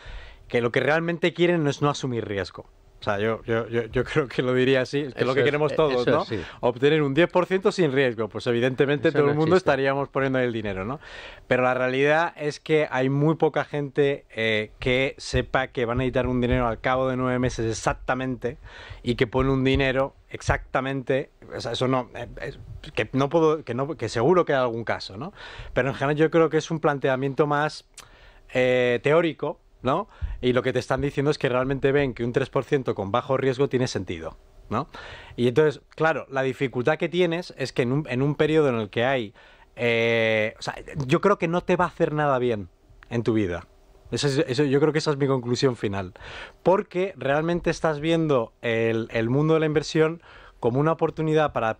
que lo que realmente quieren no es no asumir riesgo. O sea, yo, yo, yo, creo que lo diría así, que es lo que queremos todos, ¿no? Obtener un 10% sin riesgo. Pues evidentemente todo el mundo estaríamos poniendo el dinero, ¿no? Pero la realidad es que hay muy poca gente eh, que sepa que van a editar un dinero al cabo de nueve meses exactamente y que pone un dinero exactamente, eso no, eh, que no puedo, que, seguro que hay algún caso, ¿no? Pero en general yo creo que es un planteamiento más eh, teórico, ¿no? Y lo que te están diciendo es que realmente ven que un 3% con bajo riesgo tiene sentido. ¿No? Y entonces, claro, la dificultad que tienes es que en un, periodo en el que hay... Eh, yo creo que no te va a hacer nada bien en tu vida. Eso, yo creo que esa es mi conclusión final. Porque realmente estás viendo el, mundo de la inversión como una oportunidad para,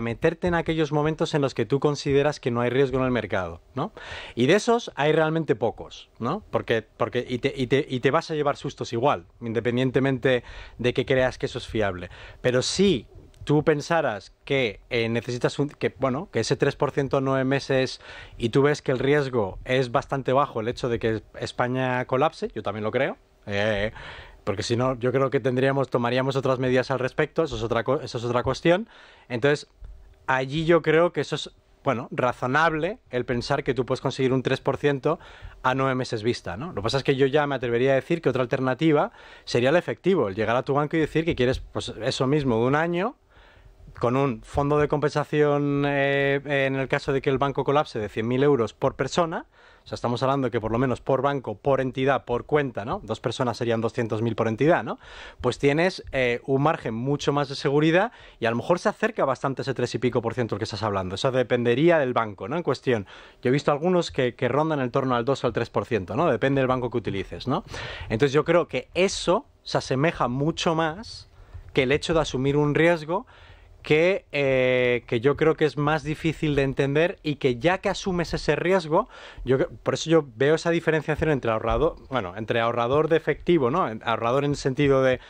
meterte en aquellos momentos en los que tú consideras que no hay riesgo en el mercado, ¿no? Y de esos hay realmente pocos, ¿no? Porque, porque y, te, y te vas a llevar sustos igual, independientemente de que creas que eso es fiable. Pero sí tú pensaras que eh, necesitas un, que bueno que ese 3% a nueve meses y tú ves que el riesgo es bastante bajo el hecho de que España colapse, yo también lo creo. Eh, porque si no, yo creo que tendríamos, tomaríamos otras medidas al respecto, eso es otra, eso es otra cuestión. Entonces, allí yo creo que eso es, bueno, razonable el pensar que tú puedes conseguir un 3% a nueve meses vista, ¿no? Lo que pasa es que yo ya me atrevería a decir que otra alternativa sería el efectivo, el llegar a tu banco y decir que quieres, pues, eso mismo, de un año, con un fondo de compensación eh, en el caso de que el banco colapse de 100.000 euros por persona. O sea, estamos hablando que por lo menos por banco, por entidad, por cuenta, ¿no? Dos personas serían 200.000 por entidad, ¿no? Pues tienes eh, un margen mucho más de seguridad y a lo mejor se acerca bastante ese 3 y pico por ciento del que estás hablando. Eso dependería del banco, ¿no? En cuestión. Yo he visto algunos que, rondan en torno al 2 o al 3%, ¿no? Depende del banco que utilices, ¿no? Entonces yo creo que eso se asemeja mucho más que el hecho de asumir un riesgo que, eh, que, yo creo que es más difícil de entender y que ya que asumes ese riesgo, yo, por eso yo veo esa diferenciación entre ahorrador, bueno, entre ahorrador de efectivo, ¿no? Ahorrador en el sentido de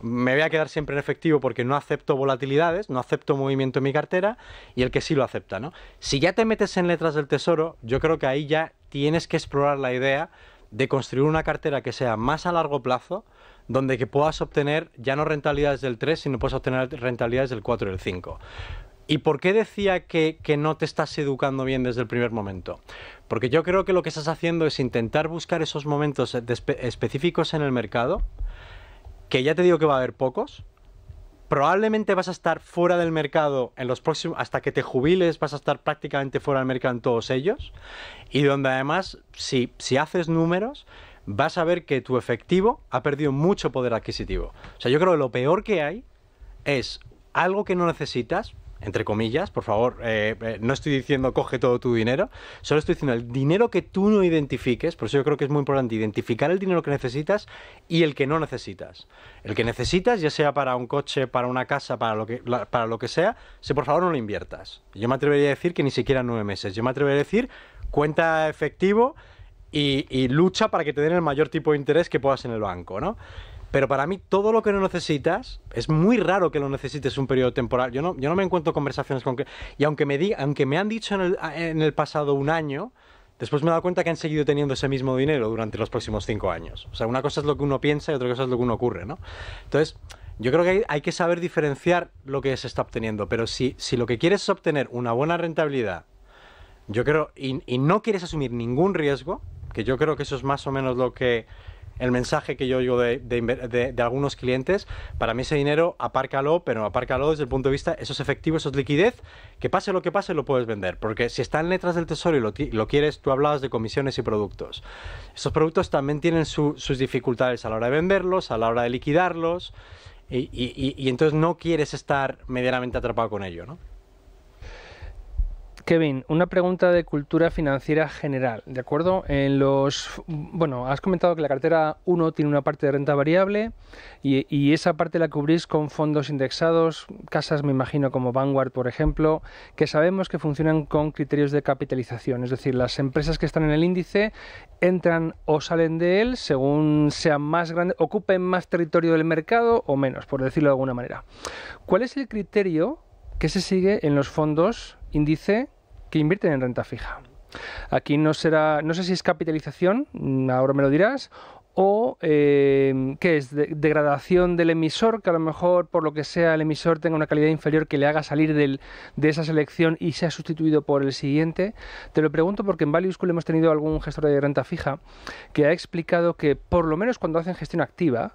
me voy a quedar siempre en efectivo porque no acepto volatilidades, no acepto movimiento en mi cartera y el que sí lo acepta, ¿no? Si ya te metes en letras del tesoro, yo creo que ahí ya tienes que explorar la idea de construir una cartera que sea más a largo plazo, donde que puedas obtener ya no rentabilidades del 3, sino puedes obtener rentabilidades del 4 y del 5. ¿Y por qué decía que, no te estás educando bien desde el primer momento? Porque yo creo que lo que estás haciendo es intentar buscar esos momentos específicos en el mercado, que ya te digo que va a haber pocos. Probablemente vas a estar fuera del mercado en los próximos, hasta que te jubiles, vas a estar prácticamente fuera del mercado en todos ellos. Y donde además, si haces números, vas a ver que tu efectivo ha perdido mucho poder adquisitivo. O sea, yo creo que lo peor que hay es algo que no necesitas, entre comillas, por favor, eh, eh, no estoy diciendo coge todo tu dinero, solo estoy diciendo el dinero que tú no identifiques, por eso yo creo que es muy importante identificar el dinero que necesitas y el que no necesitas. El que necesitas, ya sea para un coche, para una casa, para lo que, para lo que sea, si por favor no lo inviertas. Yo me atrevería a decir que ni siquiera nueve meses, yo me atrevería a decir cuenta efectivo y, lucha para que te den el mayor tipo de interés que puedas en el banco, ¿no? Pero para mí todo lo que no necesitas, es muy raro que lo necesites un periodo temporal. Yo no, yo no me encuentro conversaciones con que... Y aunque me, di aunque me han dicho en el, pasado un año, Después me he dado cuenta que han seguido teniendo ese mismo dinero durante los próximos cinco años. O sea, una cosa es lo que uno piensa y otra cosa es lo que uno ocurre, ¿no? Entonces, yo creo que hay, que saber diferenciar lo que se está obteniendo. Pero si, lo que quieres es obtener una buena rentabilidad, yo creo, y no quieres asumir ningún riesgo, yo creo que eso es más o menos lo que el mensaje que yo oigo de, algunos clientes, para mí ese dinero apárcalo, pero apárcalo desde el punto de vista, eso es efectivo, eso liquidez, que pase lo que pase lo puedes vender, porque si está en letras del tesoro y lo, quieres, tú hablabas de comisiones y productos. esos productos también tienen sus dificultades a la hora de venderlos, a la hora de liquidarlos, y, y entonces no quieres estar medianamente atrapado con ello, ¿no? Kevin, una pregunta de cultura financiera general, ¿de acuerdo? En los bueno, has comentado que la cartera 1 tiene una parte de renta variable y, esa parte la cubrís con fondos indexados, casas me imagino como Vanguard, por ejemplo, que sabemos que funcionan con criterios de capitalización, es decir, las empresas que están en el índice entran o salen de él según sean más grandes, ocupen más territorio del mercado o menos, por decirlo de alguna manera. ¿Cuál es el criterio que se sigue en los fondos índice que invierten en renta fija. Aquí no será, no sé si es capitalización, mm, ahora me lo dirás, o em, qué es degradación del emisor, que a lo mejor por lo que sea el emisor tenga una calidad inferior que le haga salir de esa selección y sea sustituido por el siguiente. Te lo pregunto porque en Value School hemos tenido algún gestor de renta fija que ha explicado que por lo menos cuando hacen gestión activa,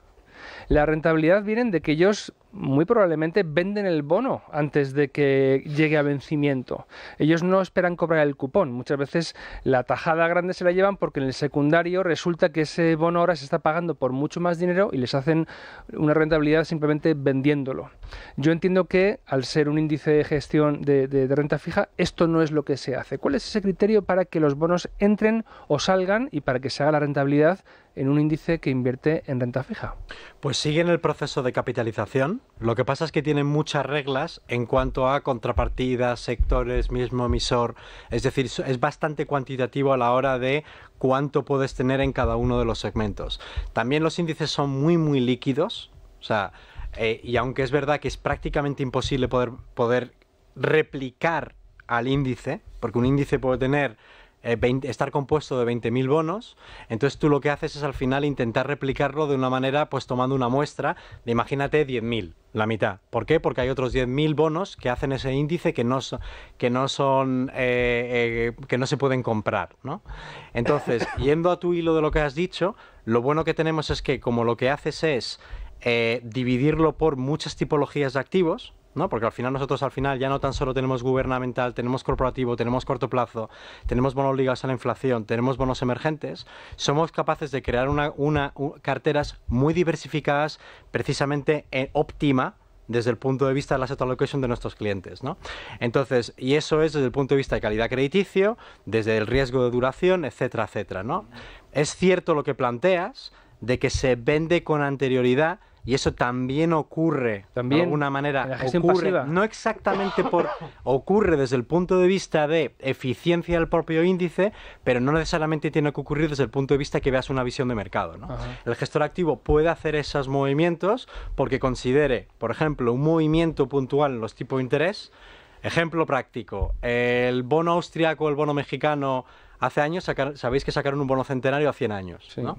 la rentabilidad viene de que ellos muy probablemente venden el bono antes de que llegue a vencimiento. Ellos no esperan cobrar el cupón. Muchas veces la tajada grande se la llevan porque en el secundario resulta que ese bono ahora se está pagando por mucho más dinero y les hacen una rentabilidad simplemente vendiéndolo. Yo entiendo que al ser un índice de gestión de, renta fija, esto no es lo que se hace. ¿Cuál es ese criterio para que los bonos entren o salgan y para que se haga la rentabilidad en un índice que invierte en renta fija. Pues sigue en el proceso de capitalización. Lo que pasa es que tienen muchas reglas en cuanto a contrapartidas, sectores, mismo emisor. Es decir, es bastante cuantitativo a la hora de cuánto puedes tener en cada uno de los segmentos. También los índices son muy, muy líquidos. O sea, eh, y aunque es verdad que es prácticamente imposible poder, poder replicar al índice, porque un índice puede tener eh, estar compuesto de 20.000 bonos. Entonces tú lo que haces es al final intentar replicarlo de una manera, pues tomando una muestra de imagínate 10.000, la mitad. ¿Por qué? Porque hay otros 10.000 bonos que hacen ese índice que no, que no son, eh, eh, que no se pueden comprar, ¿no? Entonces, yendo a tu hilo de lo que has dicho, lo bueno que tenemos es que como lo que haces es dividirlo por muchas tipologías de activos, ¿no? Porque al final nosotros al final ya no tan solo tenemos gubernamental, tenemos corporativo, tenemos corto plazo, tenemos bonos ligados a la inflación, tenemos bonos emergentes, somos capaces de crear una, carteras muy diversificadas, precisamente eh, óptima desde el punto de vista de la asset allocation de nuestros clientes, ¿no? Entonces, y eso es desde el punto de vista de calidad crediticio, desde el riesgo de duración, etcétera, etcétera, ¿no? Es cierto lo que planteas de que se vende con anterioridad y eso también ocurre, de alguna manera. ocurre, No exactamente por. ocurre desde el punto de vista de eficiencia del propio índice, pero no necesariamente tiene que ocurrir desde el punto de vista que veas una visión de mercado. ¿no? El gestor activo puede hacer esos movimientos porque considere, por ejemplo, un movimiento puntual en los tipos de interés. Ejemplo práctico: el bono austriaco, el bono mexicano. Hace años sabéis que sacaron un bono centenario a 100 años. ¿no?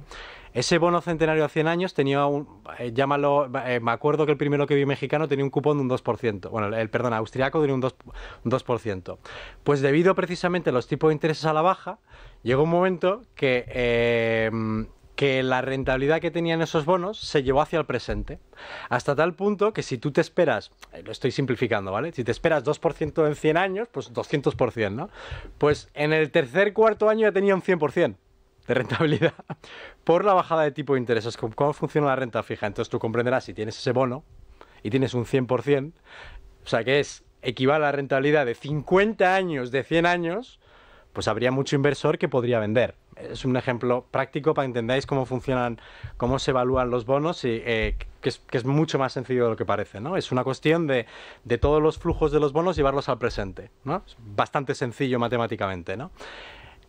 Ese bono centenario a 100 años tenía un, eh, llámalo, eh, me acuerdo que el primero que vi mexicano tenía un cupón de un 2%, bueno, el, perdón, austriaco tenía un 2%, Pues debido precisamente a los tipos de intereses a la baja, llegó un momento que... Em, que la rentabilidad que tenían esos bonos se llevó hacia el presente. Hasta tal punto que si tú te esperas, eh, lo estoy simplificando, ¿vale? Si te esperas 2% en 100 años, pues 200%, ¿no? Pues en el tercer cuarto año ya tenía un 100% de rentabilidad por la bajada de tipo de intereses. ¿Cómo funciona la renta fija? Entonces tú comprenderás si tienes ese bono y tienes un 100%, o sea que es equivale a la rentabilidad de 50 años, de 100 años, pues habría mucho inversor que podría vender. Es un ejemplo práctico para que entendáis cómo funcionan, cómo se evalúan los bonos y eh, que, es, que, es, mucho más sencillo de lo que parece, ¿no? Es una cuestión de, de todos los flujos de los bonos llevarlos al presente, ¿no? Es bastante sencillo matemáticamente, ¿no?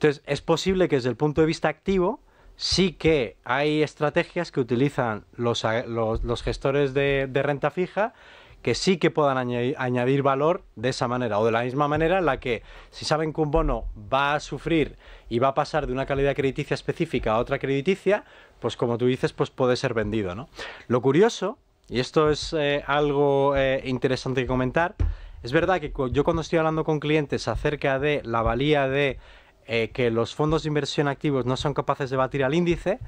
Entonces, es posible que desde el punto de vista activo sí que hay estrategias que utilizan los, gestores de, renta fija que sí que puedan añadir, valor de esa manera o de la misma manera en la que si saben que un bono va a sufrir y va a pasar de una calidad crediticia específica a otra crediticia, pues como tú dices, pues puede ser vendido. Lo curioso, y esto es eh, algo eh, interesante que comentar, es verdad que yo cuando estoy hablando con clientes acerca de la valía de eh, que los fondos de inversión activos no son capaces de batir al índice,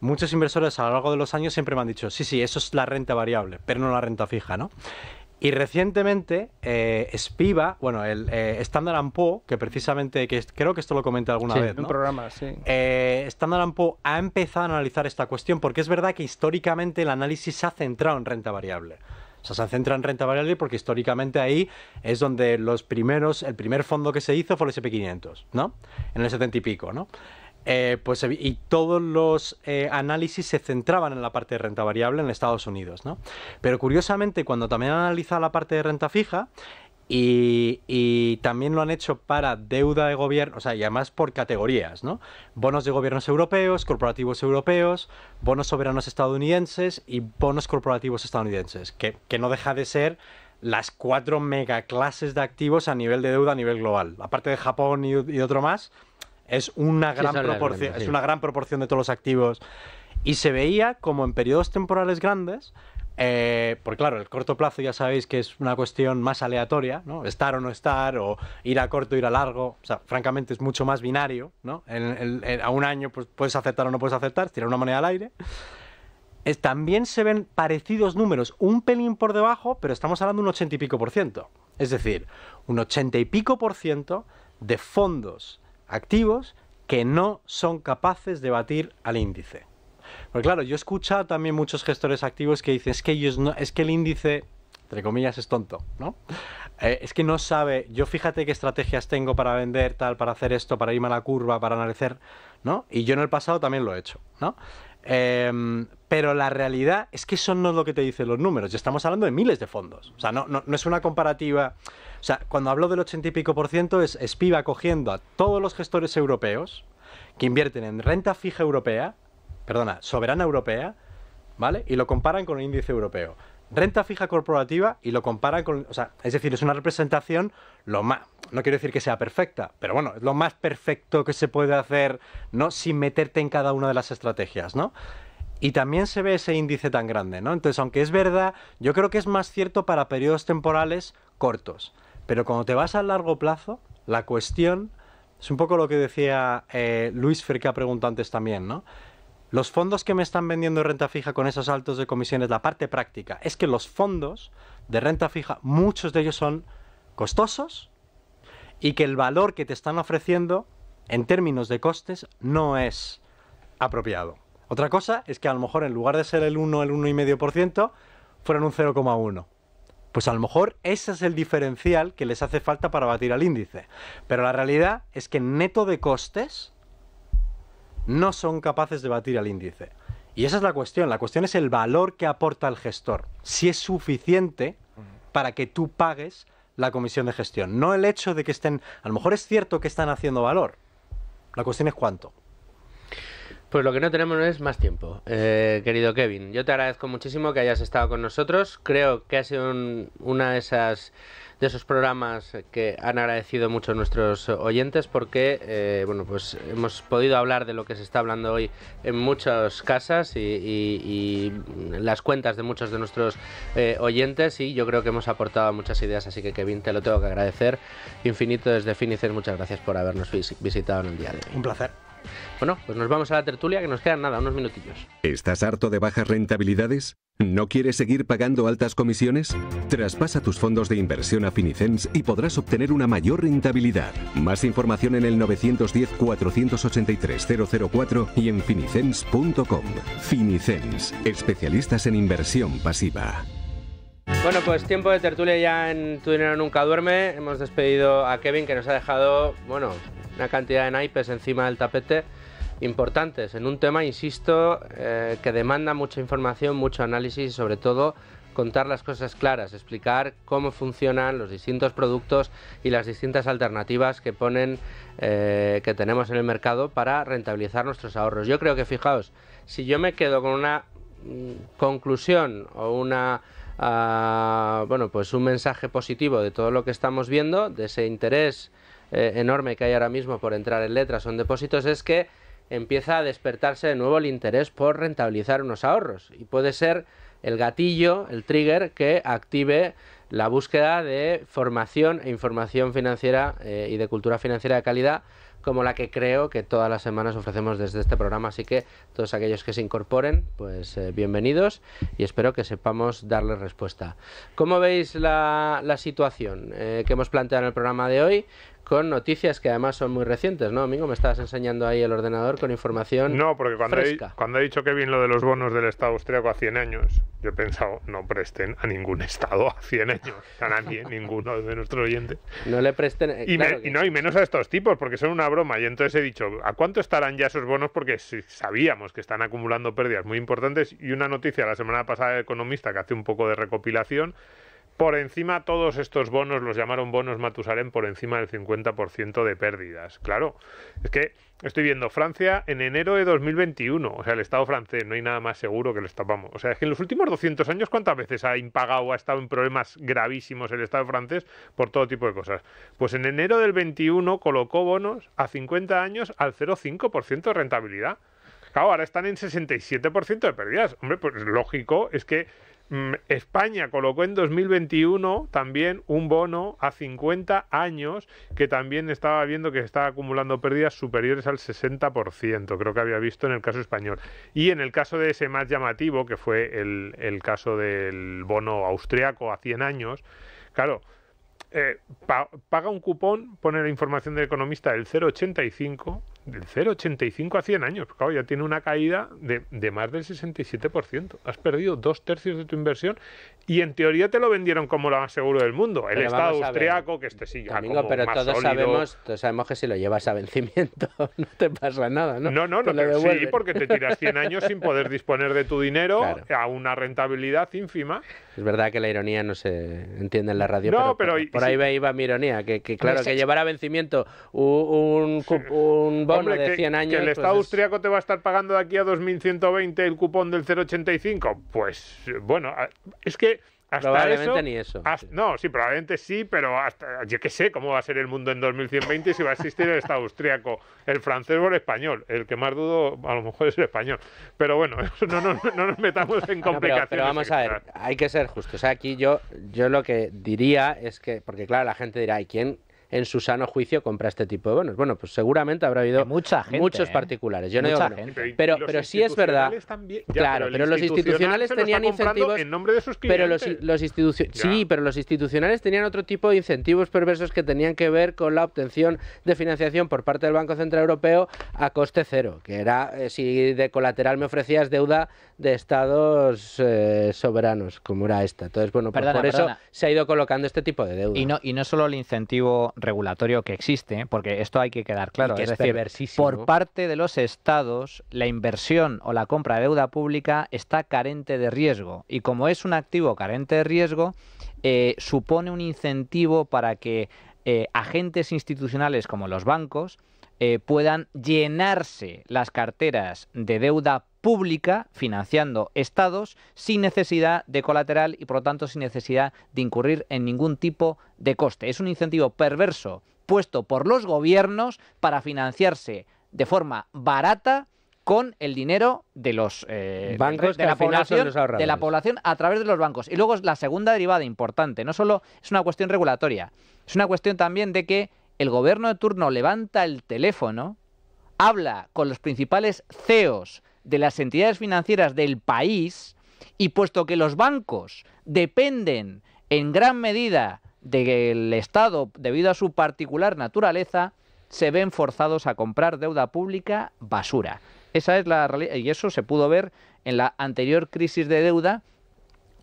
muchos inversores a lo largo de los años siempre me han dicho, sí, sí, eso es la renta variable, pero no la renta fija, Y recientemente, eh, Spiva, bueno, el eh, Standard Poor's, que precisamente, que creo que esto lo comenté alguna vez, un programa, sí. Standard Poor's ha empezado a analizar esta cuestión, porque es verdad que históricamente el análisis se ha centrado en renta variable. O sea, se centra en renta variable porque históricamente ahí es donde los primeros, el primer fondo que se hizo fue el SP500, ¿no? En el 70 y pico, ¿no? Eh, pues, eh, y todos los eh, análisis se centraban en la parte de renta variable en Estados Unidos. ¿no? Pero curiosamente, cuando también analiza la parte de renta fija, y, también lo han hecho para deuda de gobierno, o sea, y además por categorías, ¿no? Bonos de gobiernos europeos, corporativos europeos, bonos soberanos estadounidenses y bonos corporativos estadounidenses, que, no deja de ser las cuatro megaclases de activos a nivel de deuda a nivel global. Aparte de Japón y, otro más, es una gran, proporción, es una gran proporción de todos los activos. Y se veía como en periodos temporales grandes eh, porque claro, el corto plazo ya sabéis que es una cuestión más aleatoria, ¿no? Estar o no estar, o ir a corto, o ir a largo. O sea, francamente es mucho más binario, ¿no? a un año pues, puedes aceptar o no puedes aceptar, tirar una moneda al aire. también se ven parecidos números, un pelín por debajo, pero estamos hablando de un ochenta y pico por ciento. Es decir, un ochenta y pico por ciento de fondos activos que no son capaces de batir al índice. Porque claro, yo he escuchado también muchos gestores activos que dicen, es que, ellos es que el índice, entre comillas, es tonto, ¿no? Eh, es que no sabe, yo fíjate qué estrategias tengo para vender, tal, para hacer esto, para irme a la curva, para analizar, ¿no? Y yo en el pasado también lo he hecho, ¿no? Em, pero la realidad es que eso no es lo que te dicen los números. Ya estamos hablando de miles de fondos. O sea, no, no, es una comparativa. O sea, cuando hablo del 80 y pico por ciento, es, es cogiendo a todos los gestores europeos que invierten en renta fija europea, perdona, soberana europea, ¿vale? Y lo comparan con el índice europeo. Renta fija corporativa y lo comparan con, o sea, es decir, es una representación lo más, no quiero decir que sea perfecta, pero bueno, es lo más perfecto que se puede hacer, ¿no? Sin meterte en cada una de las estrategias, ¿no? Y también se ve ese índice tan grande, ¿no? Entonces, aunque es verdad, yo creo que es más cierto para periodos temporales cortos. Pero cuando te vas a largo plazo, la cuestión es un poco lo que decía eh, Luis Ferca preguntantes antes también, ¿no? Los fondos que me están vendiendo renta fija con esos altos de comisiones, la parte práctica, es que los fondos de renta fija, muchos de ellos son costosos y que el valor que te están ofreciendo en términos de costes no es apropiado. Otra cosa es que a lo mejor en lugar de ser el 1, el 1,5%, fueran un 0,1. Pues a lo mejor ese es el diferencial que les hace falta para batir al índice. Pero la realidad es que neto de costes, no son capaces de batir al índice. Y esa es la cuestión. La cuestión es el valor que aporta el gestor. Si es suficiente para que tú pagues la comisión de gestión. No el hecho de que estén... A lo mejor es cierto que están haciendo valor. La cuestión es cuánto. Pues lo que no tenemos es más tiempo, eh, querido Kevin. Yo te agradezco muchísimo que hayas estado con nosotros. Creo que ha sido una de esas de esos programas que han agradecido mucho nuestros oyentes porque eh, bueno pues hemos podido hablar de lo que se está hablando hoy en muchas casas y, las cuentas de muchos de nuestros eh, oyentes y yo creo que hemos aportado muchas ideas así que Kevin te lo tengo que agradecer infinito desde Finicer muchas gracias por habernos visitado en el día de hoy un placer bueno, pues nos vamos a la tertulia que nos quedan nada, unos minutillos. ¿Estás harto de bajas rentabilidades? ¿No quieres seguir pagando altas comisiones? Traspasa tus fondos de inversión a Finicens y podrás obtener una mayor rentabilidad. Más información en el 910-483-004 y en finicens.com. Finicens, especialistas en inversión pasiva. Bueno, pues tiempo de tertulia ya en Tu Dinero Nunca Duerme. Hemos despedido a Kevin que nos ha dejado, bueno, una cantidad de naipes encima del tapete importantes en un tema, insisto, eh, que demanda mucha información, mucho análisis y sobre todo contar las cosas claras, explicar cómo funcionan los distintos productos y las distintas alternativas que ponen eh, que tenemos en el mercado para rentabilizar nuestros ahorros. Yo creo que fijaos, si yo me quedo con una mm, conclusión o una ah, bueno pues un mensaje positivo de todo lo que estamos viendo, de ese interés eh, enorme que hay ahora mismo por entrar en letras o en depósitos, es que empieza a despertarse de nuevo el interés por rentabilizar unos ahorros y puede ser el gatillo, el trigger que active la búsqueda de formación e información financiera eh, y de cultura financiera de calidad como la que creo que todas las semanas ofrecemos desde este programa. Así que todos aquellos que se incorporen, pues eh, bienvenidos y espero que sepamos darles respuesta. ¿Cómo veis la, situación eh, que hemos planteado en el programa de hoy? con noticias que además son muy recientes, ¿no, Amigo, Me estabas enseñando ahí el ordenador con información. No, porque cuando, He, cuando he dicho que bien lo de los bonos del Estado austríaco a 100 años, yo he pensado, no presten a ningún Estado a 100 años, a nadie, ninguno de nuestros oyentes. No le presten. Eh, no, y menos a estos tipos, porque son una broma. Y entonces he dicho, ¿a cuánto estarán ya esos bonos? Porque sabíamos que están acumulando pérdidas muy importantes. Y una noticia la semana pasada de Economista que hace un poco de recopilación por encima, todos estos bonos, los llamaron bonos Matusalén, por encima del 50% de pérdidas. Claro, es que estoy viendo Francia en enero de 2021, o sea, el Estado francés, no hay nada más seguro que lo Estado. o sea, es que en los últimos 200 años, ¿cuántas veces ha impagado, ha estado en problemas gravísimos el Estado francés por todo tipo de cosas? Pues en enero del 21 colocó bonos a 50 años al 0,5% de rentabilidad. Claro, ahora están en 67% de pérdidas. Hombre, pues lógico, es que Mm, España colocó en 2021 también un bono a 50 años que también estaba viendo que estaba acumulando pérdidas superiores al 60%, creo que había visto en el caso español. Y en el caso de ese más llamativo, que fue el, caso del bono austriaco a 100 años, claro, eh, paga un cupón, pone la información del economista, del 0,85 del 0,85 a 100 años. Claro, ya tiene una caída de, más del 67%. Has perdido dos tercios de tu inversión y en teoría te lo vendieron como lo más seguro del mundo. El Estado austriaco, que este sí pero todos sabemos, todos sabemos que si lo llevas a vencimiento no te pasa nada, ¿no? No, no, no sí, porque te tiras 100 años sin poder disponer de tu dinero a una rentabilidad ínfima. Es verdad que la ironía no se entiende en la radio, pero, por, ahí va mi ironía, que, claro, que llevar a vencimiento un, un, un que, el pues Estado austriaco te va a estar pagando de aquí a 2120 el cupón del 0,85. Pues bueno, es que... Hasta probablemente eso, ni eso. No, sí, probablemente sí, pero hasta, yo qué sé cómo va a ser el mundo en 2120 si va a existir el Estado austriaco, el francés o el español. El que más dudo a lo mejor es el español. Pero bueno, no, no, nos metamos en complicaciones. pero, vamos a ver, hay que ser justos. sea, aquí yo, yo lo que diría es que, porque claro, la gente dirá, ¿y quién en su sano juicio compra este tipo de bonos. Bueno, pues seguramente habrá habido Mucha muchos ¿eh? particulares. Yo no Pero, pero sí es verdad. claro, pero, los institucionales tenían incentivos. En nombre de sus pero los, Sí, pero los institucionales tenían otro tipo de incentivos perversos que tenían que ver con la obtención de financiación por parte del Banco Central Europeo a coste cero, que era eh, si de colateral me ofrecías deuda de estados eh, soberanos, como era esta. Entonces, bueno, pues por eso se ha ido colocando este tipo de deuda. Y no, y no solo el incentivo regulatorio que existe, porque esto hay que quedar claro. es, por parte de los estados, la inversión o la compra de deuda pública está carente de riesgo. Y como es un activo carente de riesgo, eh, supone un incentivo para que eh, agentes institucionales como los bancos puedan llenarse las carteras de deuda pública pública financiando estados sin necesidad de colateral y por lo tanto sin necesidad de incurrir en ningún tipo de coste. Es un incentivo perverso puesto por los gobiernos para financiarse de forma barata con el dinero de los eh, bancos de, la población, de la población a través de los bancos. Y luego es la segunda derivada importante, no solo es una cuestión regulatoria, es una cuestión también de que el gobierno de turno levanta el teléfono, habla con los principales CEOs de las entidades financieras del país y puesto que los bancos dependen en gran medida del Estado debido a su particular naturaleza, se ven forzados a comprar deuda pública basura. Esa es la y eso se pudo ver en la anterior crisis de deuda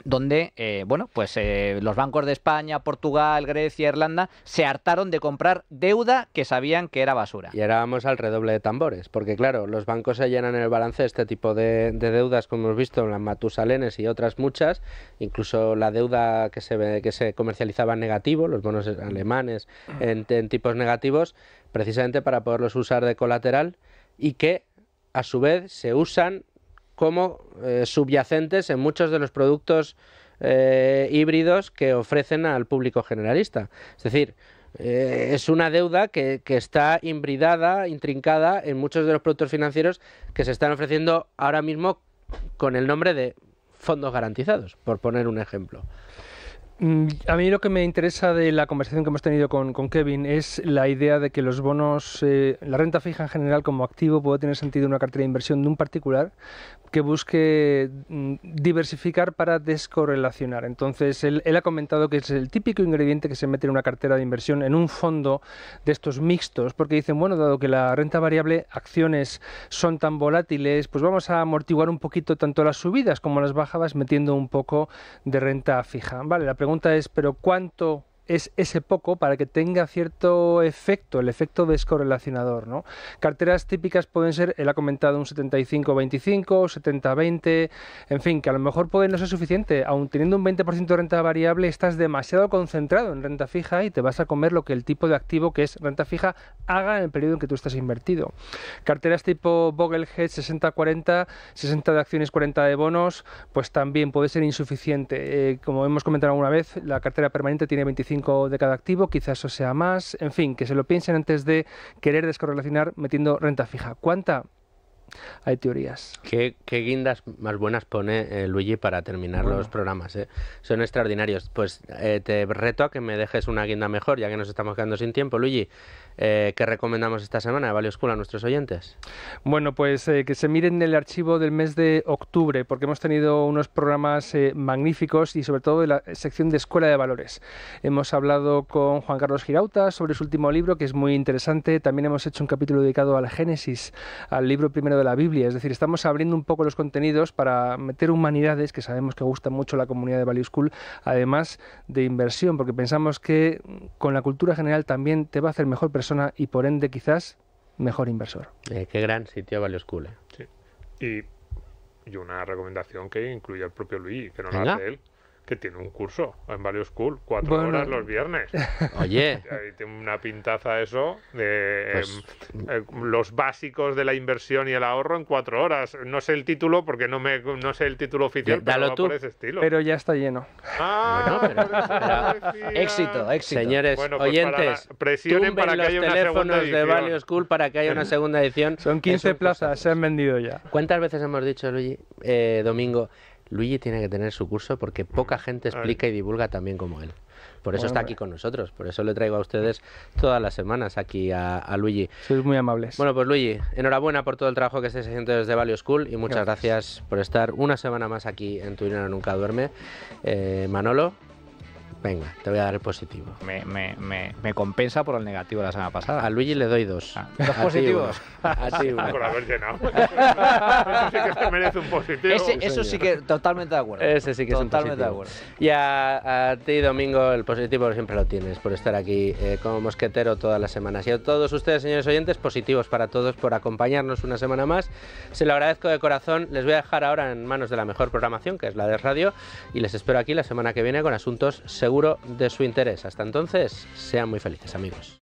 donde, eh, bueno, pues eh, los bancos de España, Portugal, Grecia, Irlanda se hartaron de comprar deuda que sabían que era basura. Y éramos al redoble de tambores, porque claro, los bancos se llenan en el balance de este tipo de, deudas, como hemos visto en las Matusalenes y otras muchas, incluso la deuda que se, que se comercializaba en negativo, los bonos alemanes en tipos negativos, precisamente para poderlos usar de colateral y que a su vez se usan como eh, subyacentes en muchos de los productos eh, híbridos que ofrecen al público generalista. Es decir, eh, es una deuda que, que, está imbridada, intrincada en muchos de los productos financieros que se están ofreciendo ahora mismo con el nombre de fondos garantizados, por poner un ejemplo. Mm, a mí lo que me interesa de la conversación que hemos tenido con, Kevin es la idea de que los bonos, eh, la renta fija en general como activo puede tener sentido en una cartera de inversión de un particular que busque mm, diversificar para descorrelacionar. Entonces, él, él ha comentado que es el típico ingrediente que se mete en una cartera de inversión, en un fondo de estos mixtos, porque dicen, bueno, dado que la renta variable, acciones son tan volátiles, pues vamos a amortiguar un poquito tanto las subidas como las bajadas metiendo un poco de renta fija. Vale, la pregunta pregunta es, pero ¿cuánto es ese poco para que tenga cierto efecto, el efecto descorrelacionador. ¿no? Carteras típicas pueden ser, él ha comentado un 75-25, 70-20, en fin, que a lo mejor puede no ser suficiente. Aun teniendo un 20% de renta variable, estás demasiado concentrado en renta fija y te vas a comer lo que el tipo de activo que es renta fija haga en el periodo en que tú estás invertido. Carteras tipo BogleHead 60-40, 60 de acciones, 40 de bonos, pues también puede ser insuficiente. Eh, como hemos comentado alguna vez, la cartera permanente tiene 25 de cada activo, quizás eso sea más, en fin, que se lo piensen antes de querer descorrelacionar metiendo renta fija. ¿Cuánta? hay teorías. Qué, guindas más buenas pone eh, Luigi para terminar los programas. Eh? Son extraordinarios. Pues eh, te reto a que me dejes una guinda mejor, ya que nos estamos quedando sin tiempo. Luigi, ¿qué recomendamos esta semana de Value a nuestros oyentes? Bueno, pues que se miren el archivo del mes de octubre, porque hemos tenido unos programas magníficos y sobre todo de la sección de Escuela de Valores. Hemos hablado con Juan Carlos Girauta sobre su último libro, que es muy interesante. También hemos hecho un capítulo dedicado a la Génesis, al libro primero de la Biblia, es decir, estamos abriendo un poco los contenidos para meter humanidades, que sabemos que gusta mucho la comunidad de Value School, además de inversión, porque pensamos que con la cultura general también te va a hacer mejor persona y por ende quizás mejor inversor. Eh, qué gran sitio Value School. Eh. Y, una recomendación que incluye el propio Luis, que no la hace él que tiene un curso en Value School, cuatro horas los viernes. Oye. Ahí tiene una pintaza eso de pues, eh, los básicos de la inversión y el ahorro en cuatro horas. No sé el título porque no me no sé el título oficial, pero por ese estilo. Pero ya está lleno. Ah, bueno, éxito, éxito. Señores, pues oyentes, presionen para que haya una de Value School para que haya una segunda edición. Son 15 plazas, se han vendido ya. ¿Cuántas veces hemos dicho, Luigi, eh, domingo? Luigi tiene que tener su curso porque poca gente explica y divulga también como él. Por eso está aquí con nosotros, por eso le traigo a ustedes todas las semanas aquí a, Luigi. Sois muy amable. Bueno, pues Luigi, enhorabuena por todo el trabajo que estáis haciendo desde Value School y muchas gracias, por estar una semana más aquí en Tu Nunca Duerme. Eh, Manolo, Venga, te voy a dar el positivo. Me, me, me, me compensa por el negativo de la semana pasada. A Luigi le doy dos. Ah, ¿Dos positivos? Así uno. Por haber llenado. eso sí que se merece un positivo. eso sí que, totalmente de acuerdo. Ese sí que es un positivo. de acuerdo. Y a, ti, Domingo, el positivo siempre lo tienes por estar aquí eh, como mosquetero todas las semanas. Y a todos ustedes, señores oyentes, positivos para todos por acompañarnos una semana más. Se lo agradezco de corazón. Les voy a dejar ahora en manos de la mejor programación, que es la de radio, y les espero aquí la semana que viene con asuntos seguros de su interés. Hasta entonces, sean muy felices amigos.